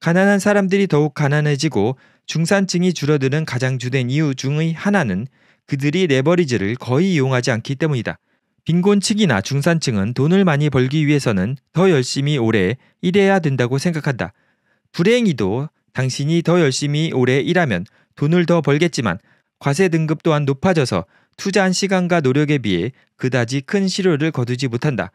가난한 사람들이 더욱 가난해지고 중산층이 줄어드는 가장 주된 이유 중의 하나는 그들이 레버리지를 거의 이용하지 않기 때문이다. 빈곤층이나 중산층은 돈을 많이 벌기 위해서는 더 열심히 오래 일해야 된다고 생각한다. 불행히도 당신이 더 열심히 오래 일하면 돈을 더 벌겠지만 과세 등급 또한 높아져서 투자한 시간과 노력에 비해 그다지 큰 실효를 거두지 못한다.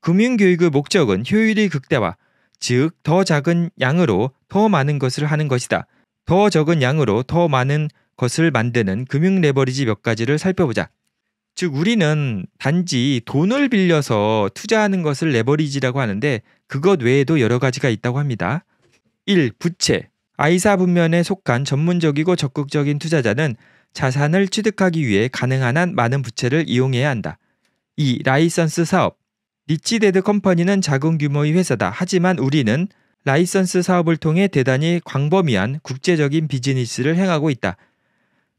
금융교육의 목적은 효율의 극대화, 즉 더 작은 양으로 더 많은 것을 하는 것이다. 더 적은 양으로 더 많은 것을 만드는 금융 레버리지 몇 가지를 살펴보자. 즉 우리는 단지 돈을 빌려서 투자하는 것을 레버리지라고 하는데 그것 외에도 여러 가지가 있다고 합니다. 1. 부채 아이사 분면에 속한 전문적이고 적극적인 투자자는 자산을 취득하기 위해 가능한 한 많은 부채를 이용해야 한다. 2. 라이선스 사업. 리치데드 컴퍼니는 작은 규모의 회사다. 하지만 우리는 라이선스 사업을 통해 대단히 광범위한 국제적인 비즈니스를 행하고 있다.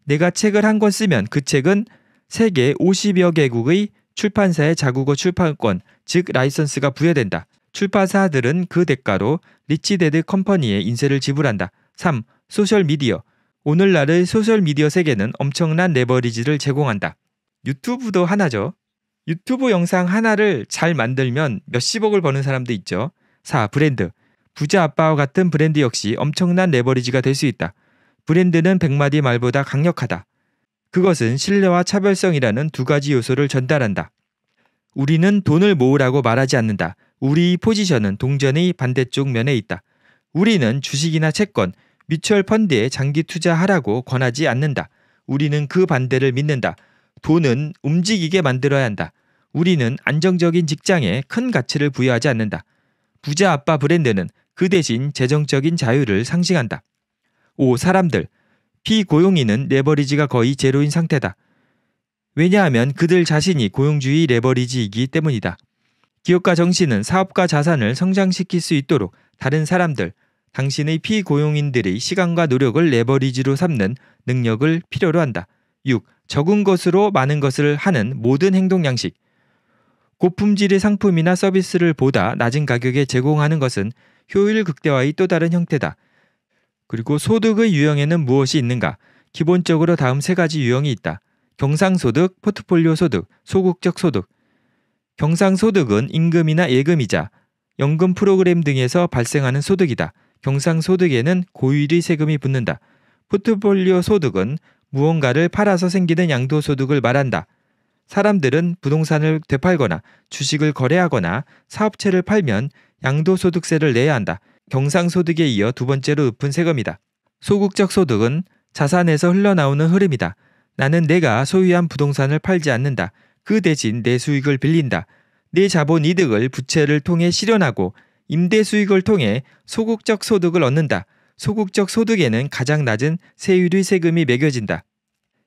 내가 책을 한 권 쓰면 그 책은 세계 50여 개국의 출판사의 자국어 출판권, 즉 라이선스가 부여된다. 출판사들은 그 대가로 리치데드 컴퍼니에 인쇄를 지불한다. 3. 소셜미디어. 오늘날의 소셜미디어 세계는 엄청난 레버리지를 제공한다. 유튜브도 하나죠. 유튜브 영상 하나를 잘 만들면 몇십억을 버는 사람도 있죠. 4. 브랜드. 부자 아빠와 같은 브랜드 역시 엄청난 레버리지가 될 수 있다. 브랜드는 백마디 말보다 강력하다. 그것은 신뢰와 차별성이라는 두 가지 요소를 전달한다. 우리는 돈을 모으라고 말하지 않는다. 우리 포지션은 동전의 반대쪽 면에 있다. 우리는 주식이나 채권, 미추얼 펀드에 장기 투자하라고 권하지 않는다. 우리는 그 반대를 믿는다. 돈은 움직이게 만들어야 한다. 우리는 안정적인 직장에 큰 가치를 부여하지 않는다. 부자 아빠 브랜드는 그 대신 재정적인 자유를 상징한다. 5. 사람들. 피고용인은 레버리지가 거의 제로인 상태다. 왜냐하면 그들 자신이 고용주의 레버리지이기 때문이다. 기업가 정신은 사업가 자산을 성장시킬 수 있도록 다른 사람들, 당신의 피고용인들의 시간과 노력을 레버리지로 삼는 능력을 필요로 한다. 6. 적은 것으로 많은 것을 하는 모든 행동 양식. 고품질의 상품이나 서비스를 보다 낮은 가격에 제공하는 것은 효율 극대화의 또 다른 형태다. 그리고 소득의 유형에는 무엇이 있는가? 기본적으로 다음 세 가지 유형이 있다. 경상소득, 포트폴리오 소득, 소극적 소득. 경상소득은 임금이나 예금이자 연금 프로그램 등에서 발생하는 소득이다. 경상소득에는 고율의 세금이 붙는다. 포트폴리오 소득은 무언가를 팔아서 생기는 양도소득을 말한다. 사람들은 부동산을 되팔거나 주식을 거래하거나 사업체를 팔면 양도소득세를 내야 한다. 경상소득에 이어 두 번째로 높은 세금이다. 소극적 소득은 자산에서 흘러나오는 흐름이다. 나는 내가 소유한 부동산을 팔지 않는다. 그 대신 내 수익을 빌린다. 내 자본 이득을 부채를 통해 실현하고 임대 수익을 통해 소극적 소득을 얻는다. 소극적 소득에는 가장 낮은 세율의 세금이 매겨진다.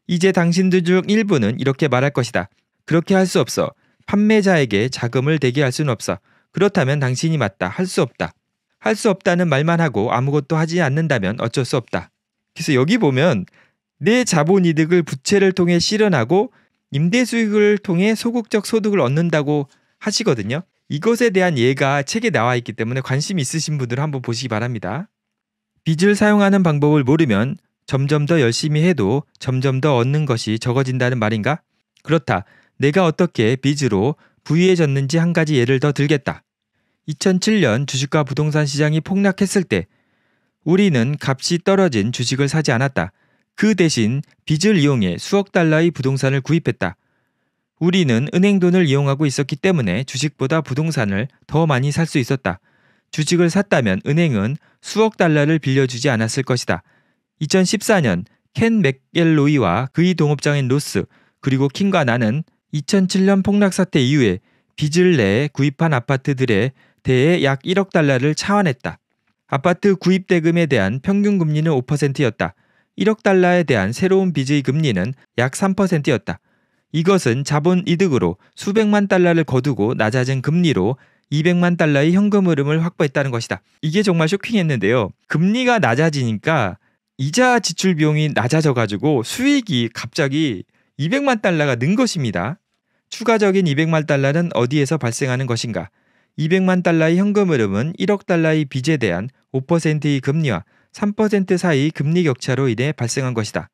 이제 당신들 중 일부는 이렇게 말할 것이다. 그렇게 할 수 없어. 판매자에게 자금을 대게 할 수는 없어. 그렇다면 당신이 맞다. 할 수 없다. 할 수 없다는 말만 하고 아무것도 하지 않는다면 어쩔 수 없다. 그래서 여기 보면 내 자본 이득을 부채를 통해 실현하고 임대 수익을 통해 소극적 소득을 얻는다고 하시거든요. 이것에 대한 예가 책에 나와 있기 때문에 관심 있으신 분들 한번 보시기 바랍니다. 빚을 사용하는 방법을 모르면 점점 더 열심히 해도 점점 더 얻는 것이 적어진다는 말인가? 그렇다. 내가 어떻게 빚으로 부유해졌는지 한 가지 예를 더 들겠다. 2007년 주식과 부동산 시장이 폭락했을 때 우리는 값이 떨어진 주식을 사지 않았다. 그 대신 빚을 이용해 수억 달러의 부동산을 구입했다. 우리는 은행 돈을 이용하고 있었기 때문에 주식보다 부동산을 더 많이 살 수 있었다. 주식을 샀다면 은행은 수억 달러를 빌려주지 않았을 것이다. 2014년 켄 맥겔로이와 그의 동업자인 로스 그리고 킹과 나는 2007년 폭락 사태 이후에 빚을 내 구입한 아파트들에 대해 약 1억 달러를 차환했다. 아파트 구입 대금에 대한 평균 금리는 5%였다. 1억 달러에 대한 새로운 빚의 금리는 약 3%였다. 이것은 자본 이득으로 수백만 달러를 거두고 낮아진 금리로 200만 달러의 현금 흐름을 확보했다는 것이다. 이게 정말 쇼킹했는데요. 금리가 낮아지니까 이자 지출 비용이 낮아져 가지고 수익이 갑자기 200만 달러가 는 것입니다. 추가적인 200만 달러는 어디에서 발생하는 것인가? 200만 달러의 현금 흐름은 1억 달러의 빚에 대한 5%의 금리와 3% 사이 금리 격차로 인해 발생한 것이다.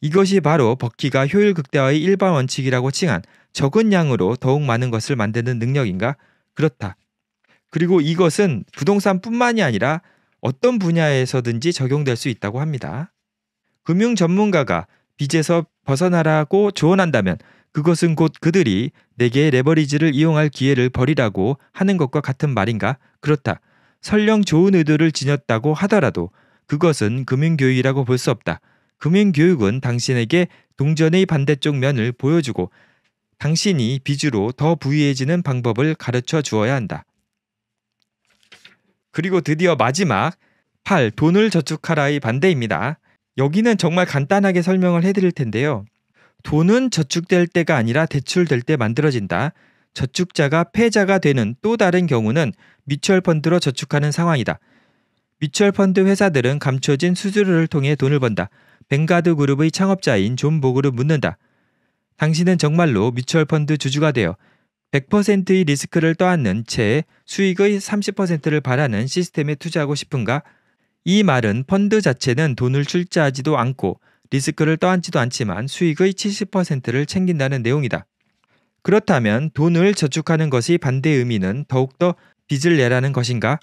이것이 바로 버키가 효율 극대화의 일반 원칙이라고 칭한 적은 양으로 더욱 많은 것을 만드는 능력인가? 그렇다. 그리고 이것은 부동산뿐만이 아니라 어떤 분야에서든지 적용될 수 있다고 합니다. 금융 전문가가 빚에서 벗어나라고 조언한다면 그것은 곧 그들이 내게 레버리지를 이용할 기회를 버리라고 하는 것과 같은 말인가? 그렇다. 설령 좋은 의도를 지녔다고 하더라도 그것은 금융교육이라고 볼 수 없다. 금융교육은 당신에게 동전의 반대쪽 면을 보여주고 당신이 빚으로 더 부유해지는 방법을 가르쳐 주어야 한다. 그리고 드디어 마지막 8. 돈을 저축하라의 반대입니다. 여기는 정말 간단하게 설명을 해드릴 텐데요. 돈은 저축될 때가 아니라 대출될 때 만들어진다. 저축자가 패자가 되는 또 다른 경우는 미추얼 펀드로 저축하는 상황이다. 뮤추얼 펀드 회사들은 감춰진 수수료를 통해 돈을 번다. 벵가드 그룹의 창업자인 존 보그를 묻는다. 당신은 정말로 뮤추얼 펀드 주주가 되어 100%의 리스크를 떠안는 채 수익의 30%를 바라는 시스템에 투자하고 싶은가? 이 말은 펀드 자체는 돈을 출자하지도 않고 리스크를 떠안지도 않지만 수익의 70%를 챙긴다는 내용이다. 그렇다면 돈을 저축하는 것이 반대 의미는 더욱더 빚을 내라는 것인가?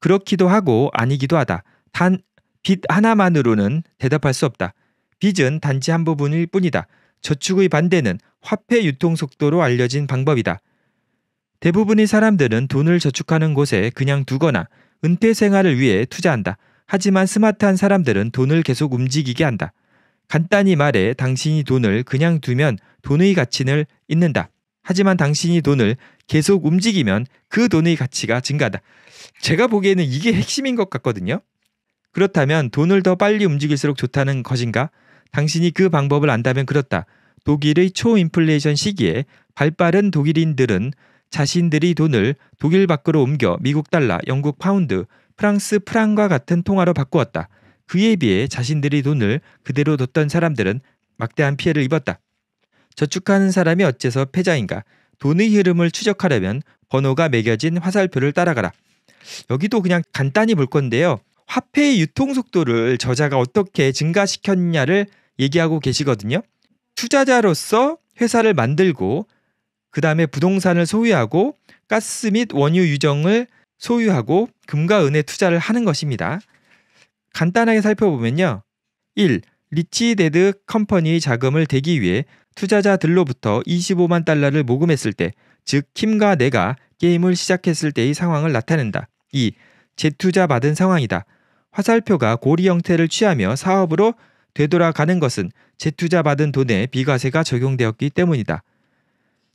그렇기도 하고 아니기도 하다. 단 빚 하나만으로는 대답할 수 없다. 빚은 단지 한 부분일 뿐이다. 저축의 반대는 화폐 유통 속도로 알려진 방법이다. 대부분의 사람들은 돈을 저축하는 곳에 그냥 두거나 은퇴 생활을 위해 투자한다. 하지만 스마트한 사람들은 돈을 계속 움직이게 한다. 간단히 말해 당신이 돈을 그냥 두면 돈의 가치를 잃는다. 하지만 당신이 돈을 계속 움직이면 그 돈의 가치가 증가한다. 제가 보기에는 이게 핵심인 것 같거든요. 그렇다면 돈을 더 빨리 움직일수록 좋다는 것인가? 당신이 그 방법을 안다면 그렇다. 독일의 초인플레이션 시기에 발빠른 독일인들은 자신들이 돈을 독일 밖으로 옮겨 미국 달러, 영국 파운드, 프랑스 프랑과 같은 통화로 바꾸었다. 그에 비해 자신들이 돈을 그대로 뒀던 사람들은 막대한 피해를 입었다. 저축하는 사람이 어째서 패자인가? 돈의 흐름을 추적하려면 번호가 매겨진 화살표를 따라가라. 여기도 그냥 간단히 볼 건데요. 화폐의 유통 속도를 저자가 어떻게 증가시켰냐를 얘기하고 계시거든요. 투자자로서 회사를 만들고 그 다음에 부동산을 소유하고 가스 및 원유 유정을 소유하고 금과 은에 투자를 하는 것입니다. 간단하게 살펴보면요. 1. 리치데드 컴퍼니 자금을 대기 위해 투자자들로부터 25만 달러를 모금했을 때, 즉 킴과 내가 게임을 시작했을 때의 상황을 나타낸다. 2. 재투자 받은 상황이다. 화살표가 고리 형태를 취하며 사업으로 되돌아가는 것은 재투자 받은 돈에 비과세가 적용되었기 때문이다.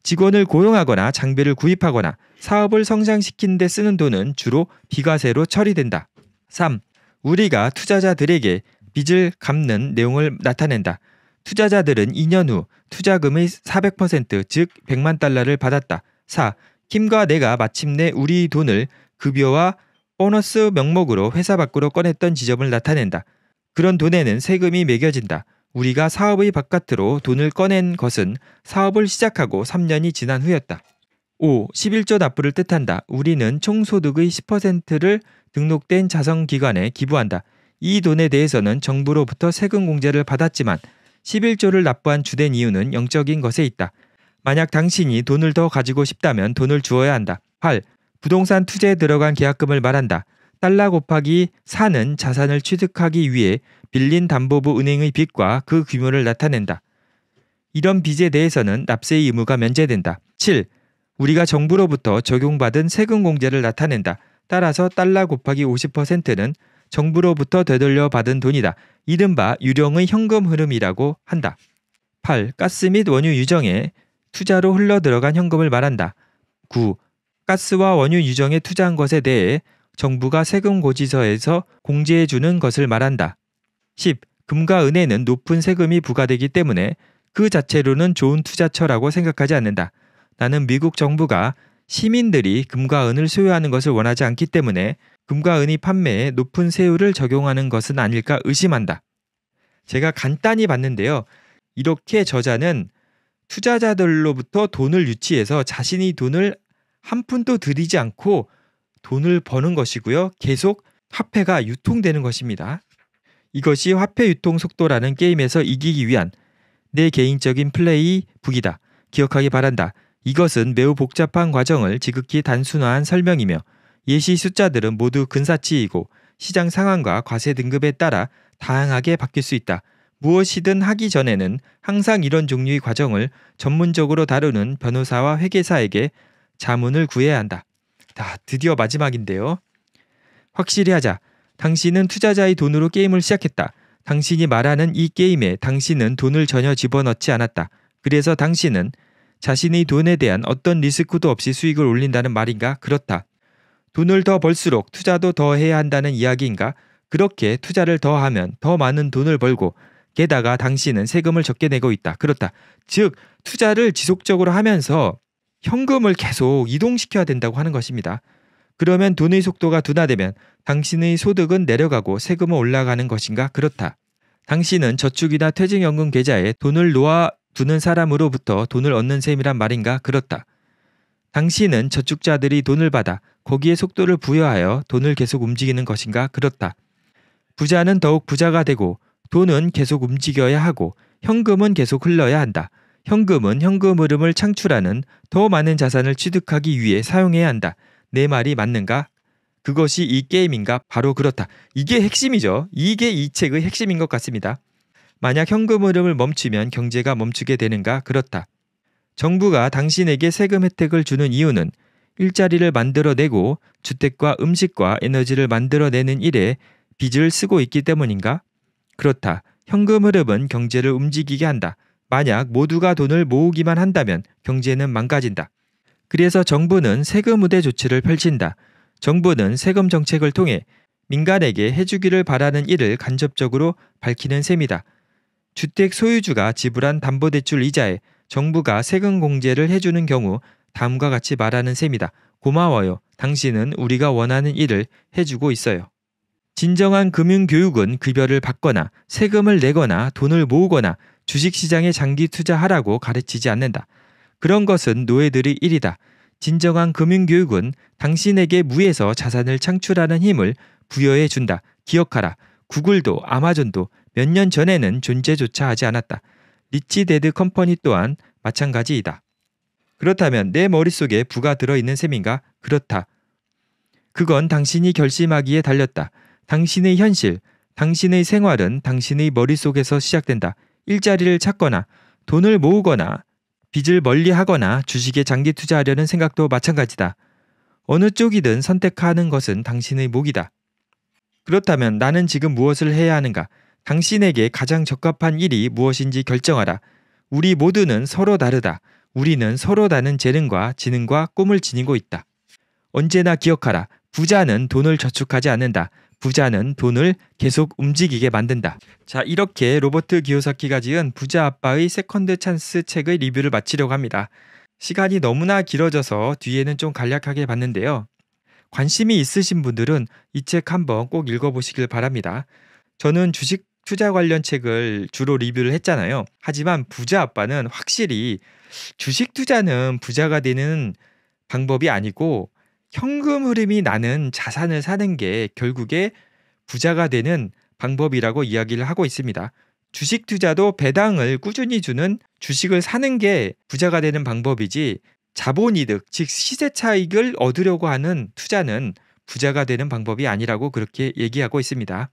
직원을 고용하거나 장비를 구입하거나 사업을 성장시킨 데 쓰는 돈은 주로 비과세로 처리된다. 3. 우리가 투자자들에게 빚을 갚는 내용을 나타낸다. 투자자들은 2년 후 투자금의 400%즉 100만 달러를 받았다. 4. 킴과 내가 마침내 우리 돈을 급여와 보너스 명목으로 회사 밖으로 꺼냈던 지점을 나타낸다. 그런 돈에는 세금이 매겨진다. 우리가 사업의 바깥으로 돈을 꺼낸 것은 사업을 시작하고 3년이 지난 후였다. 5. 11조 납부를 뜻한다. 우리는 총소득의 10%를 등록된 자선기관에 기부한다. 이 돈에 대해서는 정부로부터 세금 공제를 받았지만 11조를 납부한 주된 이유는 영적인 것에 있다. 만약 당신이 돈을 더 가지고 싶다면 돈을 주어야 한다. 8. 부동산 투자에 들어간 계약금을 말한다. 달러 곱하기 4는 자산을 취득하기 위해 빌린 담보부 은행의 빚과 그 규모를 나타낸다. 이런 빚에 대해서는 납세의 의무가 면제된다. 7. 우리가 정부로부터 적용받은 세금 공제를 나타낸다. 따라서 달러 곱하기 50%는 정부로부터 되돌려 받은 돈이다. 이른바 유령의 현금 흐름이라고 한다. 8. 가스 및 원유 유정에 투자로 흘러 들어간 현금을 말한다. 9. 가스와 원유 유정에 투자한 것에 대해 정부가 세금 고지서에서 공제해 주는 것을 말한다. 10. 금과 은에는 높은 세금이 부과되기 때문에 그 자체로는 좋은 투자처라고 생각하지 않는다. 나는 미국 정부가 시민들이 금과 은을 소유하는 것을 원하지 않기 때문에 금과 은이 판매에 높은 세율을 적용하는 것은 아닐까 의심한다. 제가 간단히 봤는데요. 이렇게 저자는 투자자들로부터 돈을 유치해서 자신이 돈을 한 푼도 들이지 않고 돈을 버는 것이고요. 계속 화폐가 유통되는 것입니다. 이것이 화폐 유통 속도라는 게임에서 이기기 위한 내 개인적인 플레이 북이다. 기억하기 바란다. 이것은 매우 복잡한 과정을 지극히 단순화한 설명이며 예시 숫자들은 모두 근사치이고 시장 상황과 과세 등급에 따라 다양하게 바뀔 수 있다. 무엇이든 하기 전에는 항상 이런 종류의 과정을 전문적으로 다루는 변호사와 회계사에게 자문을 구해야 한다. 아, 드디어 마지막인데요. 확실히 하자. 당신은 투자자의 돈으로 게임을 시작했다. 당신이 말하는 이 게임에 당신은 돈을 전혀 집어넣지 않았다. 그래서 당신은 자신이 돈에 대한 어떤 리스크도 없이 수익을 올린다는 말인가? 그렇다. 돈을 더 벌수록 투자도 더 해야 한다는 이야기인가? 그렇게 투자를 더 하면 더 많은 돈을 벌고 게다가 당신은 세금을 적게 내고 있다. 그렇다. 즉, 투자를 지속적으로 하면서 현금을 계속 이동시켜야 된다고 하는 것입니다. 그러면 돈의 속도가 둔화되면 당신의 소득은 내려가고 세금은 올라가는 것인가? 그렇다. 당신은 저축이나 퇴직연금 계좌에 돈을 놓아 두는 사람으로부터 돈을 얻는 셈이란 말인가 그렇다. 당신은 저축자들이 돈을 받아 거기에 속도를 부여하여 돈을 계속 움직이는 것인가 그렇다. 부자는 더욱 부자가 되고 돈은 계속 움직여야 하고 현금은 계속 흘러야 한다. 현금은 현금 흐름을 창출하는 더 많은 자산을 취득하기 위해 사용해야 한다. 내 말이 맞는가? 그것이 이 게임인가? 바로 그렇다. 이게 핵심이죠. 이게 이 책의 핵심인 것 같습니다. 만약 현금 흐름을 멈추면 경제가 멈추게 되는가? 그렇다. 정부가 당신에게 세금 혜택을 주는 이유는 일자리를 만들어내고 주택과 음식과 에너지를 만들어내는 일에 빚을 쓰고 있기 때문인가? 그렇다. 현금 흐름은 경제를 움직이게 한다. 만약 모두가 돈을 모으기만 한다면 경제는 망가진다. 그래서 정부는 세금 우대 조치를 펼친다. 정부는 세금 정책을 통해 민간에게 해주기를 바라는 일을 간접적으로 밝히는 셈이다. 주택 소유주가 지불한 담보대출 이자에 정부가 세금 공제를 해주는 경우 다음과 같이 말하는 셈이다. 고마워요. 당신은 우리가 원하는 일을 해주고 있어요. 진정한 금융교육은 급여를 받거나 세금을 내거나 돈을 모으거나 주식시장에 장기 투자하라고 가르치지 않는다. 그런 것은 노예들의 일이다. 진정한 금융교육은 당신에게 무에서 자산을 창출하는 힘을 부여해 준다. 기억하라. 구글도 아마존도 몇년 전에는 존재조차 하지 않았다. 리치데드 컴퍼니 또한 마찬가지이다. 그렇다면 내 머릿속에 부가 들어있는 셈인가? 그렇다. 그건 당신이 결심하기에 달렸다. 당신의 현실, 당신의 생활은 당신의 머릿속에서 시작된다. 일자리를 찾거나 돈을 모으거나 빚을 멀리 하거나 주식에 장기 투자하려는 생각도 마찬가지다. 어느 쪽이든 선택하는 것은 당신의 목이다 그렇다면 나는 지금 무엇을 해야 하는가? 당신에게 가장 적합한 일이 무엇인지 결정하라. 우리 모두는 서로 다르다. 우리는 서로 다른 재능과 지능과 꿈을 지니고 있다. 언제나 기억하라. 부자는 돈을 저축하지 않는다. 부자는 돈을 계속 움직이게 만든다. 자, 이렇게 로버트 기요사키가 지은 부자 아빠의 세컨드 찬스 책의 리뷰를 마치려고 합니다. 시간이 너무나 길어져서 뒤에는 좀 간략하게 봤는데요. 관심이 있으신 분들은 이 책 한번 꼭 읽어보시길 바랍니다. 저는 주식 투자 관련 책을 주로 리뷰를 했잖아요. 하지만 부자 아빠는 확실히 주식 투자는 부자가 되는 방법이 아니고 현금 흐름이 나는 자산을 사는 게 결국에 부자가 되는 방법이라고 이야기를 하고 있습니다. 주식 투자도 배당을 꾸준히 주는 주식을 사는 게 부자가 되는 방법이지 자본 이득, 즉 시세 차익을 얻으려고 하는 투자는 부자가 되는 방법이 아니라고 그렇게 얘기하고 있습니다.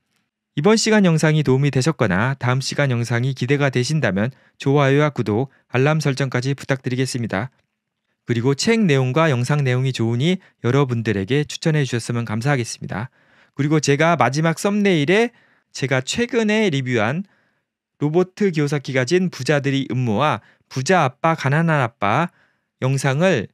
이번 시간 영상이 도움이 되셨거나 다음 시간 영상이 기대가 되신다면 좋아요와 구독, 알람 설정까지 부탁드리겠습니다. 그리고 책 내용과 영상 내용이 좋으니 여러분들에게 추천해 주셨으면 감사하겠습니다. 그리고 제가 마지막 썸네일에 제가 최근에 리뷰한 로버트 교사키가진 부자들이 음모와 부자 아빠 가난한 아빠 영상을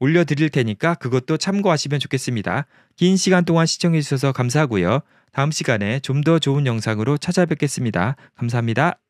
올려드릴 테니까 그것도 참고하시면 좋겠습니다. 긴 시간 동안 시청해주셔서 감사하고요. 다음 시간에 좀 더 좋은 영상으로 찾아뵙겠습니다. 감사합니다.